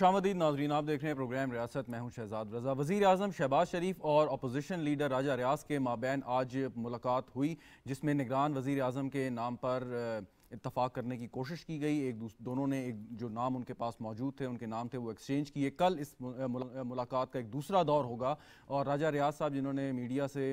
आमदीद नाजरीन आप देख रहे हैं प्रोग्राम रियासत मैं हूं शहजाद रजा वज़ी अजम शहबाज शरीफ और अपोजिशन लीडर राजा रियाज के माबैन आज मुलाकात हुई जिसमें निगरान वज़ी अजम के नाम पर इतफाक़ करने की कोशिश की गई एक दोनों ने एक जो नाम उनके पास मौजूद थे उनके नाम थे वो एक्सचेंज किए कल इस मुलाकात का एक दूसरा दौर होगा और राजा रियाज साहब जिन्होंने मीडिया से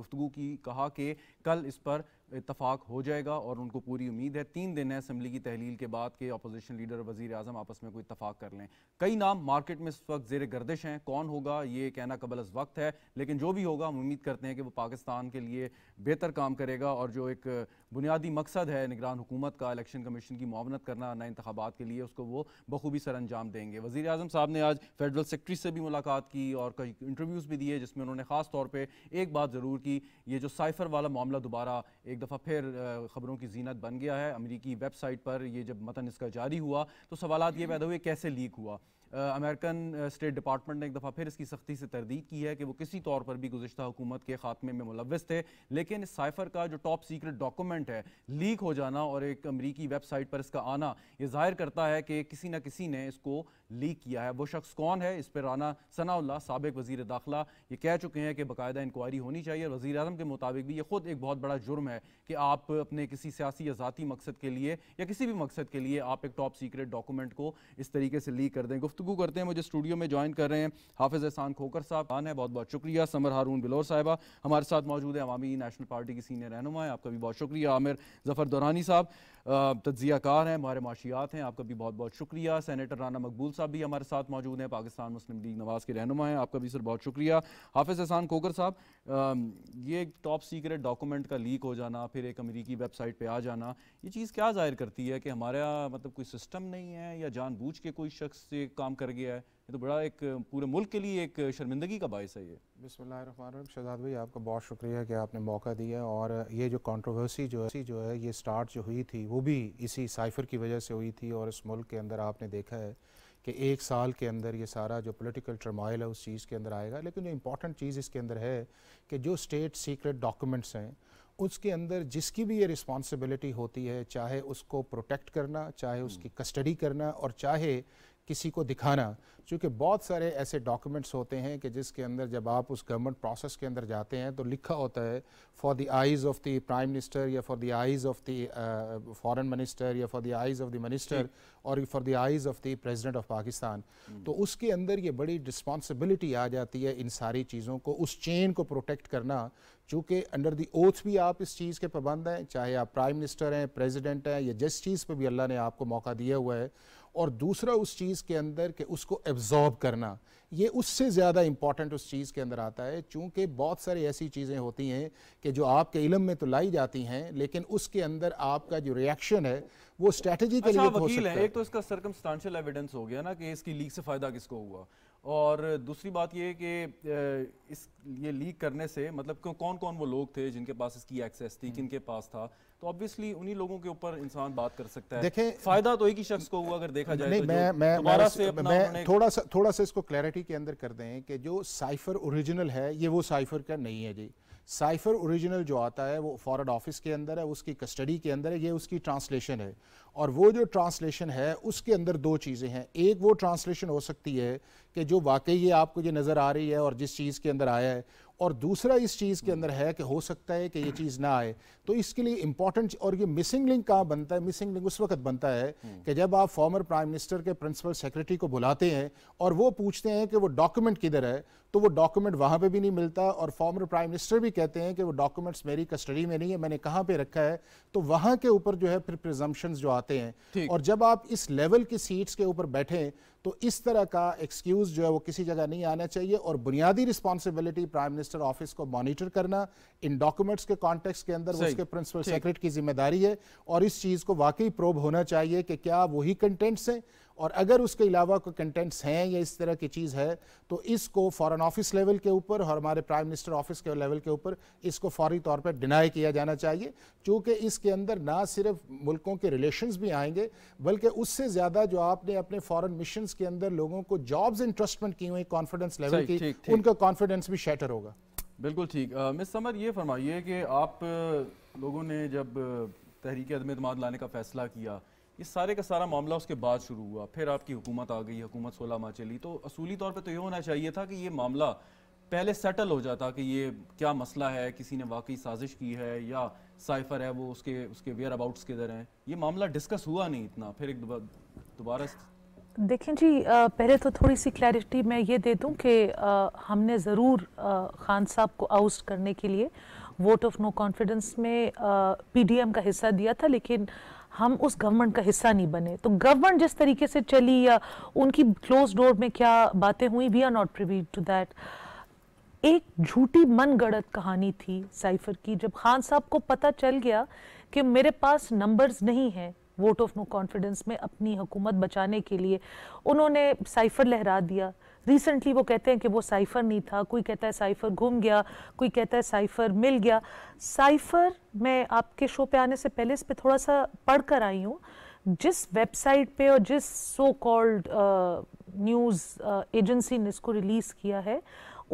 गुफ्तु की कहा कि कल इस पर इतफाक़ हो जाएगा और उनको पूरी उम्मीद है तीन दिन है असम्बली की तहलील के बाद कि अपोजिशन लीडर और वजी अजम आपस में कोई इतफाक़ कर लें कई नाम मार्केट में इस वक्त जेर गर्दिश हैं कौन होगा ये कहना कबल अस वक्त है लेकिन जो भी होगा हम उम्मीद करते हैं कि वो पाकिस्तान के लिए बेहतर काम करेगा और जो एक बुनियादी मकसद है निगरान हुकूमत का इलेक्शन कमीशन की मावनत करना नए इंतबात के लिए उसको वो बखूबी सर अंजाम देंगे वजी अजम साहब ने आज फेडरल सेक्रटरी से भी मुलाकात की और कई इंटरव्यूज़ भी दिए जिसमें उन्होंने ख़ास तौर पर एक बात ज़रूर की ये जो साइफर वाला मामला दोबारा एक दफ़ा फिर ख़बरों की जीनत बन गया है अमरीकी वेबसाइट पर यह जब मतन इसका जारी हुआ तो सवाल ये पैदा हुए कैसे लीक हुआ अमेरिकन स्टेट डिपार्टमेंट ने एक दफ़ा फिर इसकी सख्ती से तरदीद की है कि वो किसी तौर पर भी गुजशत हुकूमत के खात्मे में मुलविस थे लेकिन इस साइफर का जो टॉप सीक्रेट डॉक्यूमेंट है लीक हो जाना और एक अमरीकी वेबसाइट पर इसका आना यह जाहिर करता है कि किसी न किसी ने इसको लीक किया है वो शख्स कौन है इस पर राना सनाउल्ला सबक वजी दाखिला ये कह चुके हैं कि बाकायदा इंक्वायरी होनी चाहिए और वजी अजम के मुताबिक भी ये खुद एक बहुत बड़ा जुर्म है कि आप अपने किसी सियासी या जतीी मकसद के लिए या किसी भी मकसद के लिए आप एक टॉप सीक्रेट डॉक्यूमेंट को इस तरीके से लीक कर दें गुफ्तु गुफ्तु करते हैं मुझे स्टूडियो में ज्वाइन कर रहे हैं हाफिज़ एहसान खोकर साहब खान है बहुत बहुत शुक्रिया समर हारून बिलोर साहिबा हमारे साथ मौजूद है अवामी नेशनल पार्टी की सीनियर रहनुमा है आपका भी बहुत शुक्रिया आमिर जफर दौरानी साहब तजियाकार हैं हमारे माशियात हैं आपका भी बहुत बहुत शुक्रिया सैनीटर राना मकबूल साहब भी हमारे साथ मौजूद हैं पाकिस्तान मुस्लिम लीग नवाज़ के रहनुमा हैं आपका भी सर बहुत शुक्रिया हाफिज़ एहसान कोकर साहब ये एक टॉप सीक्रेट डॉक्यूमेंट का लीक हो जाना फिर एक अमरीकी वेबसाइट पर आ जाना ये चीज़ क्या जाहिर करती है कि हमारा मतलब कोई सिस्टम नहीं है या जानबूझ के कोई शख्स से काम कर गया है ये तो बड़ा एक पूरे मुल्क के लिए एक शर्मिंदगी का बायस है ये बिसमीम शहजाद भाई आपका बहुत शुक्रिया कि आपने मौका दिया और ये जो कंट्रोवर्सी जो है जो है ये स्टार्ट जो हुई थी वो भी इसी साइफर की वजह से हुई थी और इस मुल्क के अंदर आपने देखा है कि एक साल के अंदर ये सारा जो पॉलिटिकल ट्रमाइल है उस चीज़ के अंदर आएगा लेकिन जो इम्पॉर्टेंट चीज़ इसके अंदर है कि जो स्टेट सीक्रेट डॉक्यूमेंट्स हैं उसके अंदर जिसकी भी ये रिस्पॉन्सिबिलिटी होती है चाहे उसको प्रोटेक्ट करना चाहे हम्म। उसकी कस्टडी करना और चाहे किसी को दिखाना क्योंकि बहुत सारे ऐसे डॉक्यूमेंट्स होते हैं कि जिसके अंदर जब आप उस गवर्नमेंट प्रोसेस के अंदर जाते हैं तो लिखा होता है for the eyes of the prime minister या for the eyes of the foreign minister या for the eyes of the minister और for the eyes of the president of Pakistan तो उसके अंदर ये बड़ी रिस्पॉन्सिबिलिटी आ जाती है इन सारी चीज़ों को उस चेन को प्रोटेक्ट करना चूँकि अंडर दी ओथ भी आप इस चीज़ के पाबंद हैं चाहे आप प्राइम मिनिस्टर हैं प्रेजिडेंट हैं या जिस चीज़ पर भी अल्लाह ने आपको मौका दिया हुआ है और दूसरा उस चीज़ के अंदर के उसको एब्जॉर्ब करना ये उससे ज़्यादा इम्पॉर्टेंट उस चीज़ के अंदर आता है चूँकि बहुत सारी ऐसी चीज़ें होती हैं कि जो आपके इलम में तो लाई जाती हैं लेकिन उसके अंदर आपका जो रिएक्शन है वो स्ट्रेटजी के अच्छा, लिए हो सकता है एक तो इसका सर्कमस्टांशियल एविडेंस हो गया ना कि इसकी लीक से फ़ायदा किसको हुआ और दूसरी बात ये कि इस ये लीक करने से मतलब कौन कौन वो लोग थे जिनके पास इसकी एक्सेस थी हम्म। किन के पास था तो ऑब्वियसली उन्हीं लोगों के ऊपर इंसान बात कर सकता है देखें फायदा तो एक ही शख्स को हुआ अगर देखा जाए नहीं, तो मैं मैं, मैं, से अपना मैं थोड़ा सा थोड़ा सा इसको क्लैरिटी के अंदर कर दें कि जो साइफर ओरिजिनल है ये वो साइफर का नहीं है जी साइफर ओरिजिनल जो आता है वो फॉरन ऑफिस के अंदर है उसकी कस्टडी के अंदर है ये उसकी ट्रांसलेशन है और वो जो ट्रांसलेशन है उसके अंदर दो चीज़ें हैं एक वो ट्रांसलेशन हो सकती है कि जो वाकई ये आपको ये नज़र आ रही है और जिस चीज़ के अंदर आया है और दूसरा इस चीज़ के अंदर है कि हो सकता है कि ये चीज़ ना आए तो इसके लिए इंपॉर्टेंट और ये मिसिंग लिंक कहाँ बनता है मिसिंग लिंक उस वक्त बनता है हम्म। कि जब आप फॉर्मर प्राइम मिनिस्टर के प्रिंसिपल सेक्रेटरी को बुलाते हैं और वो पूछते हैं कि वो डॉक्यूमेंट किधर है तो वो डॉक्यूमेंट वहाँ पे भी नहीं मिलता और फॉर्मर प्राइम मिनिस्टर भी कहते हैं कि वो डॉक्यूमेंट्स मेरी कस्टडी में नहीं है मैंने कहाँ पे रखा है तो वहाँ के ऊपर जो है फिर प्रिजम्पन्स जो आते हैं और जब आप इस लेवल की सीट्स के ऊपर बैठें तो इस तरह का एक्सक्यूज़ जो है वो किसी जगह नहीं आना चाहिए और बुनियादी रिस्पॉन्सिबिलिटी प्राइम मिनिस्टर ऑफिस को मॉनिटर करना इन डॉक्यूमेंट्स के कॉन्टेक्स्ट के अंदर उसके प्रिंसिपल सेक्रेटरी की जिम्मेदारी है और इस चीज़ को वाकई प्रोब होना चाहिए कि क्या वही कंटेंट्स हैं और अगर उसके अलावा कोई कंटेंट्स हैं या इस तरह की चीज़ है तो इसको फॉरेन ऑफिस लेवल के ऊपर और हमारे प्राइम मिनिस्टर ऑफिस के लेवल के ऊपर इसको फौरी तौर पर डिनाई किया जाना चाहिए चूँकि इसके अंदर ना सिर्फ मुल्कों के रिलेशंस भी आएंगे बल्कि उससे ज़्यादा जो आपने अपने फॉरन मिशन के अंदर लोगों को जॉब्स इंटरेस्टमेंट की हुई कॉन्फिडेंस लेवल की उनका कॉन्फिडेंस भी शेटर होगा बिल्कुल ठीक मिस समर ये फरमाइए कि आप लोगों ने जब तहरीक अदम लाने का फैसला किया ये सारे का सारा मामला उसके बाद शुरू हुआ फिर आपकी हुकूमत आ गई हुकूमत सोलह माह चली तो असूली तौर पर तो ये होना चाहिए था कि ये मामला पहले सेटल हो जाता कि ये क्या मसला है किसी ने वाकई साजिश की है या साइफर है वो उसके उसके वेयर अबाउट्स किधर हैं ये मामला डिस्कस हुआ नहीं इतना फिर एक दोबारा देखें जी पहले तो थोड़ी सी क्लैरिटी मैं ये दे दूं कि हमने ज़रूर खान साहब को आउस्ट करने के लिए वोट ऑफ नो कॉन्फिडेंस में पीडीएम का हिस्सा दिया था लेकिन हम उस गवर्नमेंट का हिस्सा नहीं बने तो गवर्नमेंट जिस तरीके से चली या उनकी क्लोज डोर में क्या बातें हुई we are not privy to that एक झूठी मन गढ़त कहानी थी साइफर की जब खान साहब को पता चल गया कि मेरे पास नंबर्स नहीं हैं वोट ऑफ नो कॉन्फिडेंस में अपनी हुकूमत बचाने के लिए उन्होंने साइफर लहरा दिया रिसेंटली वो कहते हैं कि वो साइफ़र नहीं था कोई कहता है साइफ़र घूम गया कोई कहता है साइफ़र मिल गया साइफ़र मैं आपके शो पे आने से पहले इस पर थोड़ा सा पढ़ कर आई हूँ जिस वेबसाइट पे और जिस सो कॉल्ड न्यूज़ एजेंसी ने इसको रिलीज़ किया है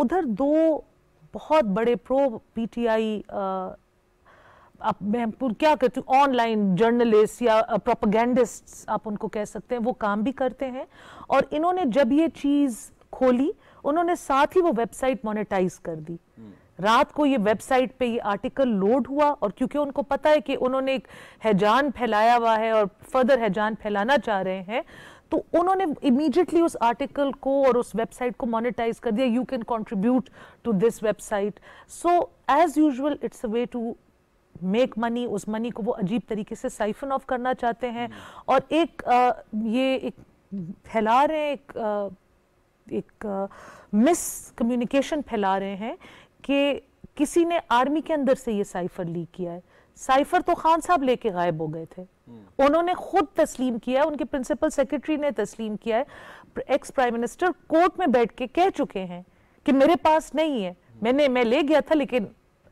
उधर दो बहुत बड़े प्रो पी टी आई आप मैं क्या करती हूँ ऑनलाइन जर्नलिस्ट या प्रोपागेंडिस्ट आप उनको कह सकते हैं वो काम भी करते हैं और इन्होंने जब ये चीज़ खोली उन्होंने साथ ही वो वेबसाइट मोनेटाइज कर दी रात को ये वेबसाइट पे ये आर्टिकल लोड हुआ और क्योंकि उनको पता है कि उन्होंने एक हैजान फैलाया हुआ है और फर्दर हैजान फैलाना चाह रहे हैं तो उन्होंने इमीडिएटली उस आर्टिकल को और उस वेबसाइट को मोनेटाइज कर दिया you can contribute to this website so as usual it's a way to make money उस मनी को वो अजीब तरीके से साइफन ऑफ करना चाहते हैं और एक आ, ये एक फैला रहे हैं एक आ, एक मिस कम्युनिकेशन फैला रहे हैं कि किसी ने आर्मी के अंदर से ये साइफर लीक किया है साइफर तो खान साहब लेके गायब हो गए थे हम्म। उन्होंने खुद तस्लीम किया उनके प्रिंसिपल सेक्रेटरी ने तस्लीम किया है एक्स प्राइम मिनिस्टर कोर्ट में बैठ के कह चुके हैं कि मेरे पास नहीं है मैंने मैं ले गया था लेकिन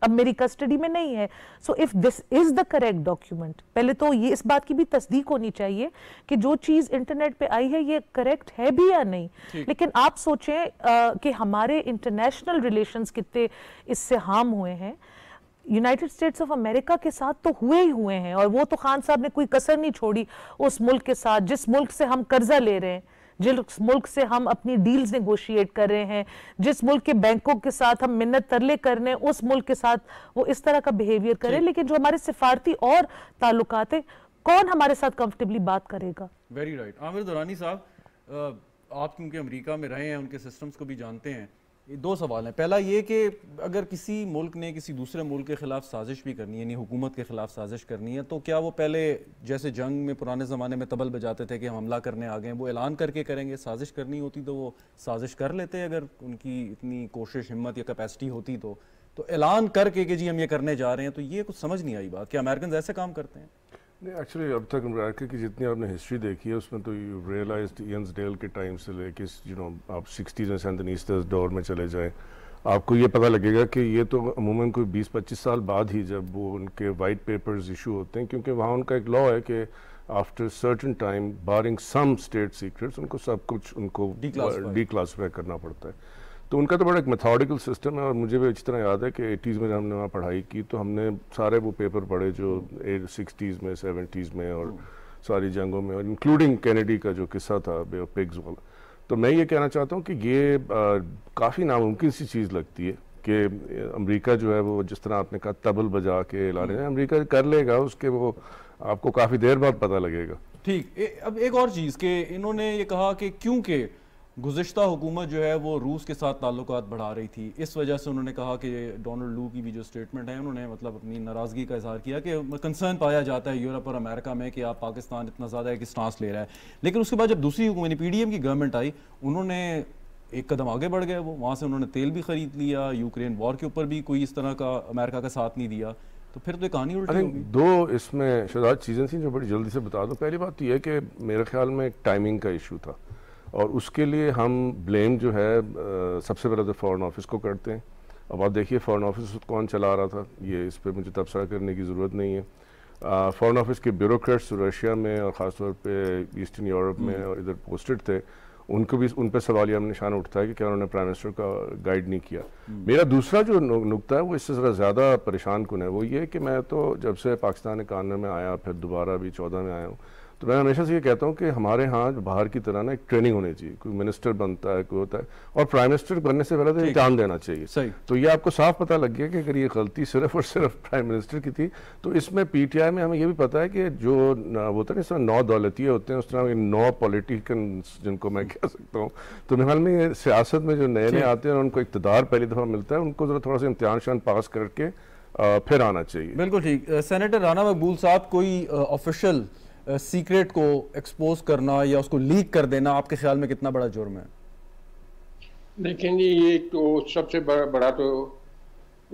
अब मेरी कस्टडी में नहीं है so if this is the correct document पहले तो ये इस बात की भी तस्दीक होनी चाहिए कि जो चीज इंटरनेट पे आई है ये करेक्ट है भी या नहीं लेकिन आप सोचें कि हमारे इंटरनेशनल रिलेशन कितने इससे हार्म हुए हैं यूनाइटेड स्टेट्स ऑफ अमेरिका के साथ तो हुए ही हुए हैं और वो तो खान साहब ने कोई कसर नहीं छोड़ी उस मुल्क के साथ जिस मुल्क से हम कर्जा ले रहे हैं जिस मुल्क से हम अपनी डील्स नेगोशिएट कर रहे हैं जिस मुल्क के बैंकों के साथ हम मिन्नत तरले कर रहे हैं उस मुल्क के साथ वो इस तरह का बिहेवियर करें लेकिन जो हमारे सिफारती और ताल्लुक है कौन हमारे साथ कंफर्टेबली बात करेगा वेरी राइट आमिर दुरानी साहब आप क्योंकि अमरीका में रहे हैं उनके सिस्टम्स को भी जानते हैं दो सवाल हैं पहला ये कि अगर किसी मुल्क ने किसी दूसरे मुल्क के ख़िलाफ़ साजिश भी करनी है यानी हुकूमत के ख़िलाफ़ साजिश करनी है तो क्या वो पहले जैसे जंग में पुराने ज़माने में तबल बजाते थे कि हम हमला करने आ गए वो ऐलान करके करेंगे साजिश करनी होती तो वो साजिश कर लेते अगर उनकी इतनी कोशिश हिम्मत या कैपेसिटी होती तो तो ऐलान करके कि जी हम ये करने जा रहे हैं तो ये कुछ समझ नहीं आई बात कि अमेरिकन ऐसे काम करते हैं नहीं एक्चुअली अब तक अमेरिका की जितनी आपने हिस्ट्री देखी है उसमें तो यू रियलाइज इन्स डेल के टाइम से लेके यू नो आप सिक्सटीज एंड सेंतनीस्टर्स दौर में चले जाएँ आपको ये पता लगेगा कि ये तो अमूमन कोई बीस पच्चीस साल बाद ही जब वो उनके वाइट पेपर्स इशू होते हैं क्योंकि वहाँ उनका एक लॉ है कि after certain time barring some state secrets उनको सब कुछ उनको डी क्लासीफाई करना पड़ता है तो उनका तो बड़ा एक मेथोडिकल सिस्टम है और मुझे भी अच्छी तरह याद है कि एटीज़ में जब हमने वहाँ पढ़ाई की तो हमने सारे वो पेपर पढ़े जो सिक्सटीज़ में सेवेंटीज़ में और सारी जंगों में और इंक्लूडिंग कैनेडी का जो किस्सा था बे ऑफ पिग्स वाला तो मैं ये कहना चाहता हूँ कि ये काफ़ी नामुमकिन सी चीज़ लगती है कि अमेरिका जो है वो जिस तरह आपने कहा तबल बजा के ला रहे हैं हम्म। अमरीका कर लेगा उसके वो आपको काफ़ी देर बाद पता लगेगा ठीक अब एक और चीज़ कि इन्होंने ये कहा कि क्योंकि गुज्त हुकूमत जो है वो रूस के साथ ताल्लुक बढ़ा रही थी इस वजह से उन्होंने कहा कि डोनल्ड लू की भी जो स्टेटमेंट है उन्होंने मतलब अपनी नाराज़गी का इजहार किया कि कंसर्न पाया जाता है यूरोप और अमेरिका में कि आप पाकिस्तान इतना ज़्यादा एक स्टांस ले रहा है लेकिन उसके बाद जब दूसरी यानी पी डी एम की गवर्नमेंट आई उन्होंने एक कदम आगे बढ़ गए वो वहाँ से उन्होंने तेल भी खरीद लिया यूक्रेन वॉर के ऊपर भी कोई इस तरह का अमेरिका का साथ नहीं दिया तो फिर तो कहानी उल्टी होगी दो इसमें शायद चीज़ें थी जो बड़ी जल्दी से बता दो पहली बात तो यह कि मेरे ख्याल में टाइमिंग का इशू था और उसके लिए हम ब्लेम जो है सबसे पहले तो फ़ॉरन ऑफिस को करते हैं अब आप देखिए फ़ॉरन ऑफिस कौन चला रहा था ये इस पर मुझे तबसरा करने की ज़रूरत नहीं है फ़ॉरन ऑफिस के ब्यूरोट्स रशिया में और ख़ासतौर पर ईस्टर्न यूरोप में हम्म। और इधर पोस्टेड थे उनको भी उन पर सवाल यह निशान उठता है कि क्या उन्होंने प्राइम मिनिस्टर का गाइड नहीं किया हम्म। मेरा दूसरा जो नुकता है वो इससे ज़रा ज़्यादा परेशान कन है वो ये कि मैं तो जब से पाकिस्तान कानून में आया फिर दोबारा भी चौदह में आया हूँ तो मैं हमेशा से ये कहता हूँ कि हमारे यहाँ बाहर की तरह ना एक ट्रेनिंग होनी चाहिए कोई मिनिस्टर बनता है कोई होता है और प्राइम मिनिस्टर बनने से पहले तो एग्जाम देना चाहिए सही तो ये आपको साफ पता लग गया कि अगर ये गलती सिर्फ और सिर्फ प्राइम मिनिस्टर की थी तो इसमें पीटीआई में हमें ये भी पता है कि जो होता है ना इस तरह नौ दौलतिये होते हैं उस तरह नौ पॉलिटिकन जिनको मैं कह सकता हूँ तो मेरे में सियासत में जो नए नए आते हैं उनको इकतदार पहली दफ़ा मिलता है उनको ज़रा थोड़ा सा इम्तहान शान पास करके फिर आना चाहिए बिल्कुल ठीक सेनेटर राना मकबूल साहब कोई ऑफिशियल सीक्रेट को एक्सपोज करना या उसको लीक कर देना आपके ख्याल में कितना बड़ा जुर्म है देखें जी ये तो सबसे बड़ा बड़ा तो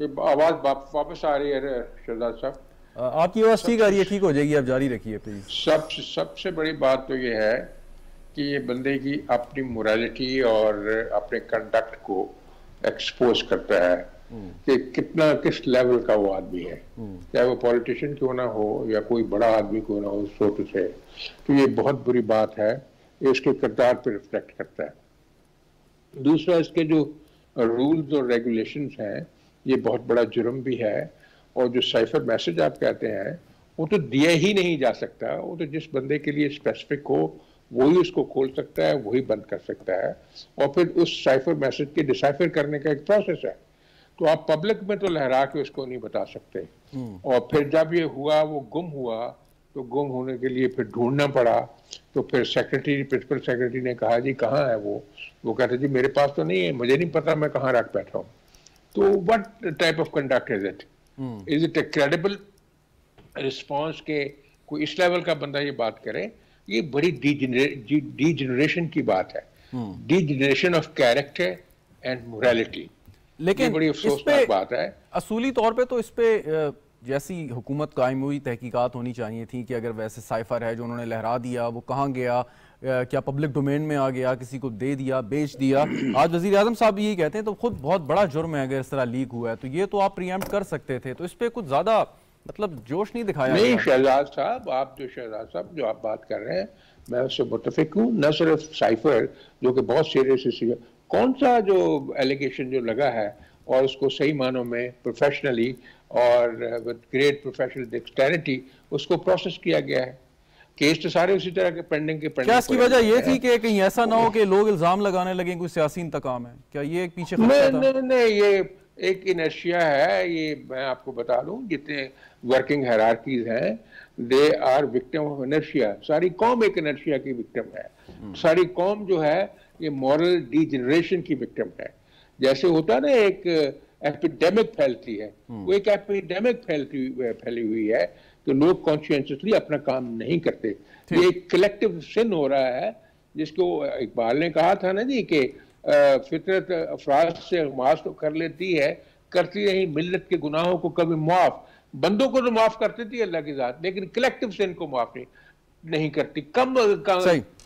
आवाज़ वापस आ रही है शरदार साहब आपकी आवाज़ ठीक आ रही है ठीक हो जाएगी आप जारी रखिए प्लीज सबसे सबसे बड़ी बात तो ये है कि ये बंदे की अपनी मोरालिटी और अपने कंडक्ट को एक्सपोज करता है कि कितना किस लेवल का वो आदमी है चाहे वो पॉलिटिशियन क्यों ना हो या कोई बड़ा आदमी क्यों ना हो सोच से तो ये बहुत बुरी बात है इसके किरदार पर रिफ्लेक्ट करता है दूसरा इसके जो रूल्स और रेगुलेशन हैं ये बहुत बड़ा जुर्म भी है और जो साइफर मैसेज आप कहते हैं वो तो दिया ही नहीं जा सकता वो तो जिस बंदे के लिए स्पेसिफिक हो वही उसको खोल सकता है वही बंद कर सकता है और फिर उस साइफर मैसेज के डिसाइफर करने का एक प्रोसेस है तो आप पब्लिक में तो लहरा के उसको नहीं बता सकते हम्म। और फिर जब ये हुआ वो गुम हुआ तो गुम होने के लिए फिर ढूंढना पड़ा तो फिर सेक्रेटरी प्रिंसिपल सेक्रेटरी ने कहा जी कहाँ है वो वो कहते जी मेरे पास तो नहीं है मुझे नहीं पता मैं कहाँ रख बैठा हूँ तो what type of conduct is it is it a credible response के कोई इस लेवल का बंदा ये बात करे ये बड़ी डी जनरेशन की बात है the generation of character and morality लेकिन बात है असूली तौर पर तो इस पे जैसी हुकूमत कायम हुई तहकीकत होनी चाहिए थी कि अगर वैसे साइफर है जो उन्होंने लहरा दिया वो कहाँ गया क्या पब्लिक डोमेन में आ गया किसी को दे दिया बेच दिया आज वजीर अजम साहब यही कहते हैं तो खुद बहुत बड़ा जुर्म है अगर इस तरह लीक हुआ है तो ये तो आप प्रियम्प्ट कर सकते थे तो इस पर कुछ ज़्यादा मतलब जोश नहीं दिखाया नहीं शहजाद साहब आप जो शहजाद साहब जो आप बात कर रहे हैं मैं उससे मुतफिक हूँ न सिर्फ साइफर जो कि बहुत सीरियस इशू है कौन सा जो एलिगेशन जो लगा है और उसको सही मानों में प्रोफेशनली और विद ग्रेट प्रोफेशनल डेक्सटेरिटी उसको प्रोसेस किया गया है केस तो सारे उसी तरह के पेंडिंग के पेंडिंग क्या इसकी वजह ये थी कि कहीं ऐसा ना हो कि लोग इल्जाम लगाने लगे कोई सियासी इंतकाम है क्या ये एक पीछे नहीं नहीं नहीं ये एक इनर्शिया है ये मैं आपको बता दूं जितने वर्किंग हैरारकीज हैं they are victim of inertia सारी कौम एक इनर्शिया की विक्टिम है हम्म। सारी कौम जो है ये मॉरल डीजनरेशन की विक्टिम है जैसे होता ना एक एपिडेमिक फैलती है हम्म। वो एक एपिडेमिक फैलती फैली हुई है कि तो लोग कॉन्शियसली अपना काम नहीं करते ये एक कलेक्टिव सिन हो रहा है जिसको इकबाल ने कहा था ना जी कि फितरत अफराज से माफ तो कर लेती है करती रही मिलत के गुनाहों को कभी माफ बंदों को तो माफ करती थी अल्लाह की जात लेकिन कलेक्टिव सिन को माफ नहीं नहीं करती come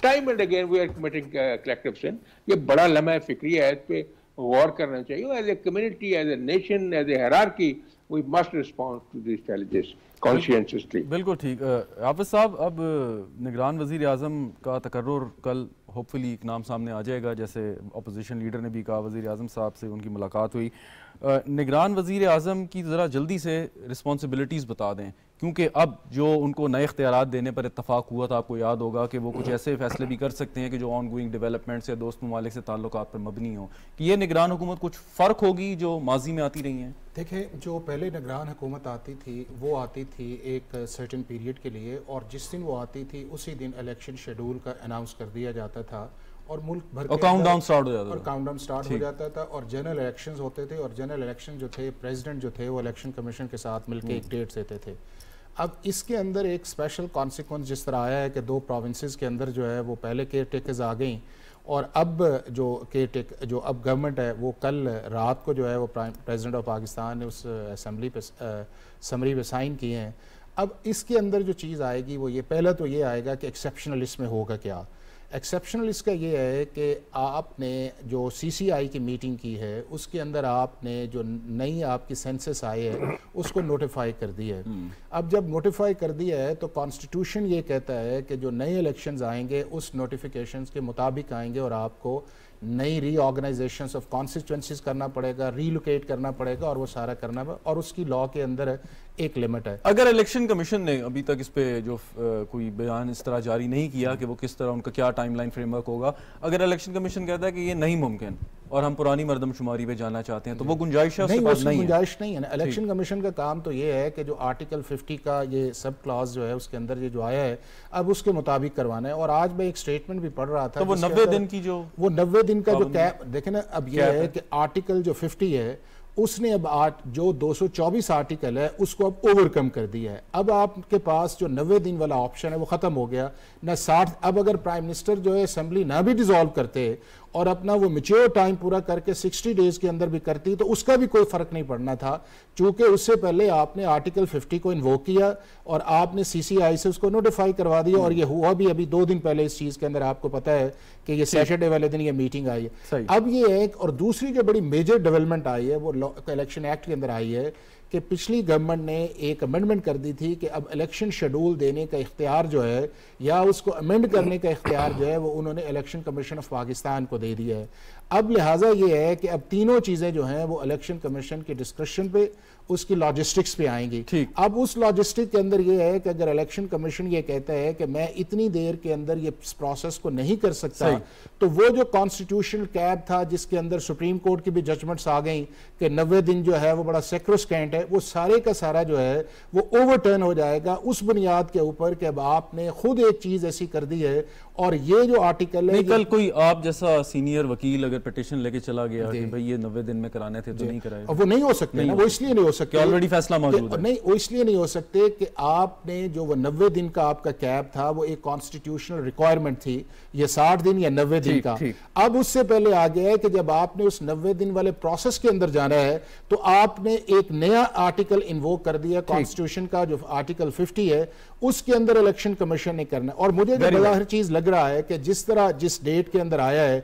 time and again we are committing collective sin ये बड़ा लम्हा फिक्री है इस पर गौर करना चाहिए as a community as a nation as a hierarchy we must respond to this challenges consciously बिल्कुल ठीक हाफिज साहब अब निगरान वजीर अजम का तकर्र कल होपफुली एक नाम सामने आ जाएगा जैसे अपोजिशन लीडर ने भी कहा वजीर अजम साहब से उनकी मुलाकात हुई निगरान वजीर अजम की ज़रा जल्दी से रिस्पॉन्सिबिलिटीज़ बता दें क्योंकि अब जो उनको नए इख्तियार देने पर इतफाक़ हुआ था आपको याद होगा कि वो कुछ ऐसे फैसले भी कर सकते हैं कि जो ऑन गोइंग डेवलपमेंट या दोस्त ममालिक से ताल्लुक पर मबनी हो कि ये निगरान हुकूमत कुछ फ़र्क होगी जो माजी में आती रही है देखें जो पहले निगरान हुकूमत आती थी वो आती थी एक सर्टन पीरियड के लिए और जिस दिन वो आती थी उसी दिन इलेक्शन शेड्यूल का अनाउंस कर दिया जाता था और मुल्क भर और काउंटडाउन स्टार्ट हो जाता और काउंटडाउन स्टार्ट हो जाता था और जनरल इलेक्शंस होते थे और जनरल इलेक्शन जो थे प्रेसिडेंट जो थे वो इलेक्शन कमीशन के साथ मिलकर एक डेट हम्म। देते थे अब इसके अंदर एक स्पेशल कॉन्सिक्वेंस जिस तरह आया है कि दो प्रोविंसेस के अंदर जो है वो पहले केयर टेकर्स आ गई और अब जो के टेक जो अब गवर्नमेंट है वो कल रात को जो है वो प्रेजिडेंट ऑफ पाकिस्तान ने उस असम्बली पे समरी पे साइन किए हैं अब इसके अंदर जो चीज़ आएगी वो ये पहला तो ये आएगा कि एक्सेप्शनल इसमें होगा क्या एक्सेप्शनल इसका ये है कि आपने जो सीसीआई की मीटिंग की है उसके अंदर आपने जो नई आपकी सेंसस आई है उसको नोटिफाई कर दी है हम्म। अब जब नोटिफाई कर दिया है तो कॉन्स्टिट्यूशन ये कहता है कि जो नए इलेक्शंस आएंगे उस नोटिफिकेशन के मुताबिक आएंगे और आपको नई रीऑर्गेनाइजेशन ऑफ कॉन्स्टिट्यूंसीज करना पड़ेगा रीलोकेट करना पड़ेगा और वो सारा करना और उसकी लॉ के अंदर एक लिमिट है अगर इलेक्शन कमीशन ने अभी तक इस पर जो कोई बयान इस तरह जारी नहीं किया कि वो किस तरह उनका क्या टाइमलाइन फ्रेमवर्क होगा अगर इलेक्शन कमीशन कहता है कि ये नहीं मुमकिन और हम पुरानी मरदमशुमारी में जाना चाहते हैं तो वो गुंजाइश है नहीं, नहीं गुंजाइश नहीं है इलेक्शन कमीशन का काम तो ये है कि जो आर्टिकल 50 का ये सब क्लास जो है उसके अंदर ये जो आया है अब उसके मुताबिक करवाना है और आज मैं एक स्टेटमेंट भी पढ़ रहा था तो वो नब्बे दिन की जो वो नब्बे दिन का जो कैप देखे ना अब यह है कि आर्टिकल जो फिफ्टी है उसने अब आठ जो 224 आर्टिकल है उसको अब ओवरकम कर दिया है अब आपके पास जो नब्बे दिन वाला ऑप्शन है वो ख़त्म हो गया ना 60 अब अगर प्राइम मिनिस्टर जो है असेंबली ना भी डिज़ोल्व करते और अपना वो मेच्योर टाइम पूरा करके 60 डेज के अंदर भी करती तो उसका भी कोई फर्क नहीं पड़ना था चूंकि उससे पहले आपने आर्टिकल 50 को इन्वोक किया और आपने सीसीआई से उसको नोटिफाई करवा दिया और ये हम्म। हुआ भी अभी दो दिन पहले इस चीज के अंदर आपको पता है कि ये सैटरडे वाले दिन ये मीटिंग आई है अब ये एक और दूसरी जो बड़ी मेजर डेवलपमेंट आई है वो इलेक्शन एक्ट के अंदर आई है कि पिछली गवर्नमेंट ने एक अमेंडमेंट कर दी थी कि अब इलेक्शन शेड्यूल देने का इख्तियार जो है या उसको अमेंड करने का इख्तियार जो है वो उन्होंने इलेक्शन कमीशन ऑफ पाकिस्तान को दे दिया है अब लिहाजा ये है कि अब तीनों चीज़ें जो हैं वो इलेक्शन कमीशन के डिस्क्रशन पे उसकी लॉजिस्टिक्स पे आएंगी अब उस लॉजिस्टिक के अंदर ये है कि अगर इलेक्शन कमीशन ये कहता है कि मैं इतनी देर के अंदर ये प्रोसेस को नहीं कर सकता तो वो जो कॉन्स्टिट्यूशनल कैब था जिसके अंदर सुप्रीम कोर्ट की भी जजमेंट्स आ गई कि नब्बे दिन जो है वो बड़ा सेक्रोस्कैंट है वो सारे का सारा जो है वो ओवरटर्न हो जाएगा उस बुनियाद के ऊपर कि अब आपने खुद एक चीज़ ऐसी कर दी है और ये जो आर्टिकल है कल कोई आप जैसा सीनियर वकील अगर पिटिशन लेके चला गया कि भाई ये नब्बे दिन में कराने थे तो नहीं कराए वो नहीं हो सकते नहीं वो इसलिए नहीं हो सकते ऑलरेडी फैसला मौजूद है नहीं वो इसलिए नहीं हो सकते कि आपने जो वो नब्बे दिन का आपका कैब था वो एक कॉन्स्टिट्यूशनल रिक्वायरमेंट थी ये साठ दिन या नब्बे दिन का अब उससे पहले आ गया है कि जब आपने उस नब्बे दिन वाले प्रोसेस के अंदर जाना है तो आपने एक नया आर्टिकल इन्वोक कर दिया कॉन्स्टिट्यूशन का जो आर्टिकल फिफ्टी है उसके अंदर इलेक्शन कमीशन ने करना और मुझे जो हर चीज लग लग रहा है कि जिस तरह जिस डेट के अंदर आया है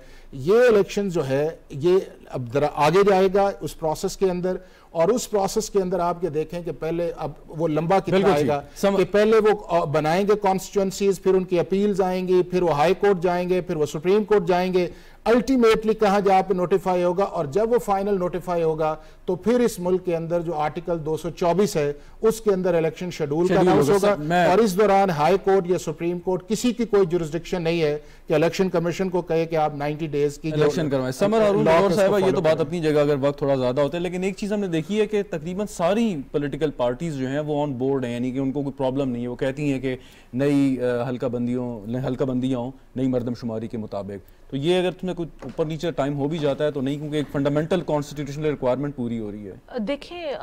ये इलेक्शन जो है ये अब आगे जाएगा उस प्रोसेस के अंदर और उस प्रोसेस के अंदर आप ये देखें कि पहले अब वो लंबा कितना आएगा सम... कि पहले वो बनाएंगे कॉन्स्टिट्यूंसीज फिर उनकी अपील्स आएंगी फिर वो हाई कोर्ट जाएंगे फिर वो सुप्रीम कोर्ट जाएंगे अल्टीमेटली कहा जहां पे नोटिफाई होगा और जब वो फाइनल नोटिफाई होगा तो फिर इस मुल्क के अंदर जो आर्टिकल 224 है उसके अंदर इलेक्शन शेड्यूल का अनाउंस होगा और इस दौरान हाई कोर्ट या सुप्रीम कोर्ट किसी की कोई जुरिस्डिक्शन नहीं है कि इलेक्शन कमीशन को कहे कि आप 90 डेज की इलेक्शन करवाए समर अरुण साहब ये तो बात अपनी जगह अगर वक्त थोड़ा ज्यादा होता है लेकिन एक चीज हमने देखी है कि तकरीबन सारी पोलिटिकल पार्टीज जो है वो ऑन बोर्ड है यानी कि उनको कोई प्रॉब्लम नहीं है वो कहती है कि नई हल्का बंदियों हल्का बंदियां हो नई मरदमशुमारी के मुताबिक तो ये अगर तुम्हें कुछ ऊपर नीचे टाइम हो भी जाता है तो नहीं क्योंकि एक फंडामेंटल कॉन्स्टिट्यूशनल रिक्वायरमेंट पूरी हो रही है देखिए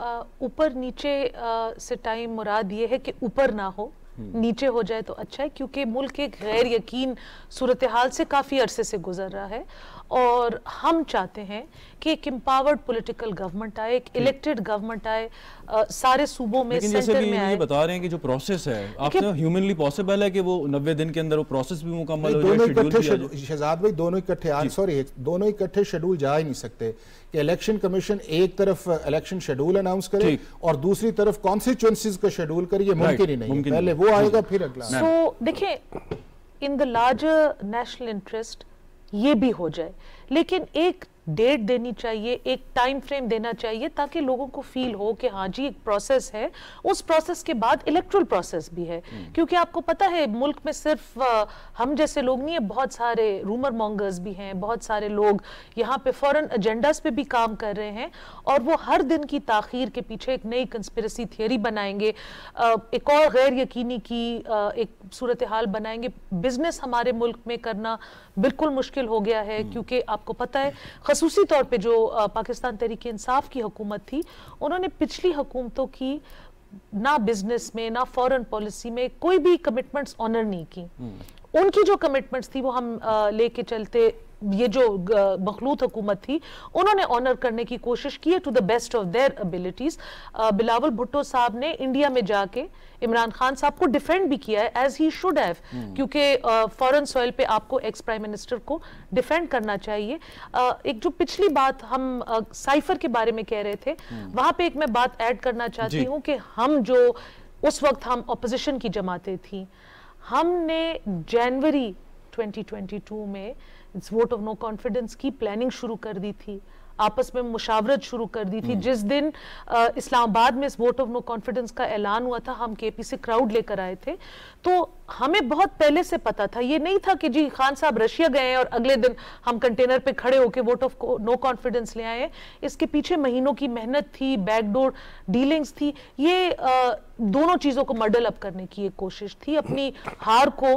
ऊपर नीचे से टाइम मुराद ये है कि ऊपर ना हो हम्म। नीचे हो जाए तो अच्छा है क्योंकि मुल्क एक गैर यकीन सूरत हाल से काफ़ी अरसे से गुजर रहा है और हम चाहते हैं कि एक एम्पावर्ड पॉलिटिकल गवर्नमेंट आए एक इलेक्टेड गवर्नमेंट आए आ, सारे सूबों में लेकिन सेंटर में ये बता रहे हैं कि जो प्रोसेस है आपने ह्यूमनली पॉसिबल है कि वो नब्बे दिन के अंदर वो प्रोसेस भी मुकम्मल हो जाए शहजाद भाई दोनों इकट्ठे आंसर एक दोनों इकट्ठे शेड्यूल जा ही नहीं सकते कि इलेक्शन कमीशन एक तरफ इलेक्शन शेड्यूल अनाउंस करे और दूसरी तरफ कॉन्स्टिट्यूंसीज का शेड्यूल करे ये मुमकिन ही नहीं पहले वो आएगा फिर अगला सो देखिए in the larger national interest ये भी हो जाए लेकिन एक डेट देनी चाहिए एक टाइम फ्रेम देना चाहिए ताकि लोगों को फील हो कि हाँ जी एक प्रोसेस है उस प्रोसेस के बाद इलेक्ट्रल प्रोसेस भी है hmm. क्योंकि आपको पता है मुल्क में सिर्फ हम जैसे लोग नहीं है बहुत सारे रूमर मॉन्गर्स भी हैं बहुत सारे लोग यहाँ पे फॉरन एजेंडाज पे भी काम कर रहे हैं और वो हर दिन की तखिर के पीछे एक नई कंस्परेसी थियोरी बनाएंगे एक और गैर यकीनी की एक सूरत हाल बनाएंगे बिजनेस हमारे मुल्क में करना बिल्कुल मुश्किल हो गया है hmm. क्योंकि आपको पता है खसूसी तौर पे जो पाकिस्तान तहरीक इंसाफ की हुकूमत थी उन्होंने पिछली हुकूमतों की ना बिजनेस में ना फॉरेन पॉलिसी में कोई भी कमिटमेंट्स ऑनर नहीं की हम्म। उनकी जो कमिटमेंट्स थी वो हम लेके चलते ये जो मखलूत हुकूमत थी उन्होंने ऑनर करने की कोशिश की है to the best of their abilities Bilawal Bhutto साहब ने इंडिया में जाके इमरान खान साहब को डिफेंड भी किया है एज ही शुड हैव क्योंकि फॉरेन सॉइल पे आपको एक्स प्राइम मिनिस्टर को डिफेंड करना चाहिए uh, एक जो पिछली बात हम साइफर के बारे में कह रहे थे hmm. वहां पे एक मैं बात ऐड करना चाहती हूँ कि हम जो उस वक्त हम अपोजिशन की जमातें थी हमने जनवरी 2022 में वोट ऑफ नो कॉन्फिडेंस की प्लानिंग शुरू कर दी थी आपस में मुशावरत शुरू कर दी थी hmm. जिस दिन इस्लामाबाद में इस वोट ऑफ नो कॉन्फिडेंस का ऐलान हुआ था हम के पी से क्राउड लेकर आए थे तो हमें बहुत पहले से पता था ये नहीं था कि जी खान साहब रशिया गए हैं और अगले दिन हम कंटेनर पे खड़े होकर वोट ऑफ नो कॉन्फिडेंस ले आए इसके पीछे महीनों की मेहनत थी बैकडोर डीलिंग्स थी ये आ, दोनों चीज़ों को मर्डल अप करने की एक कोशिश थी अपनी हार को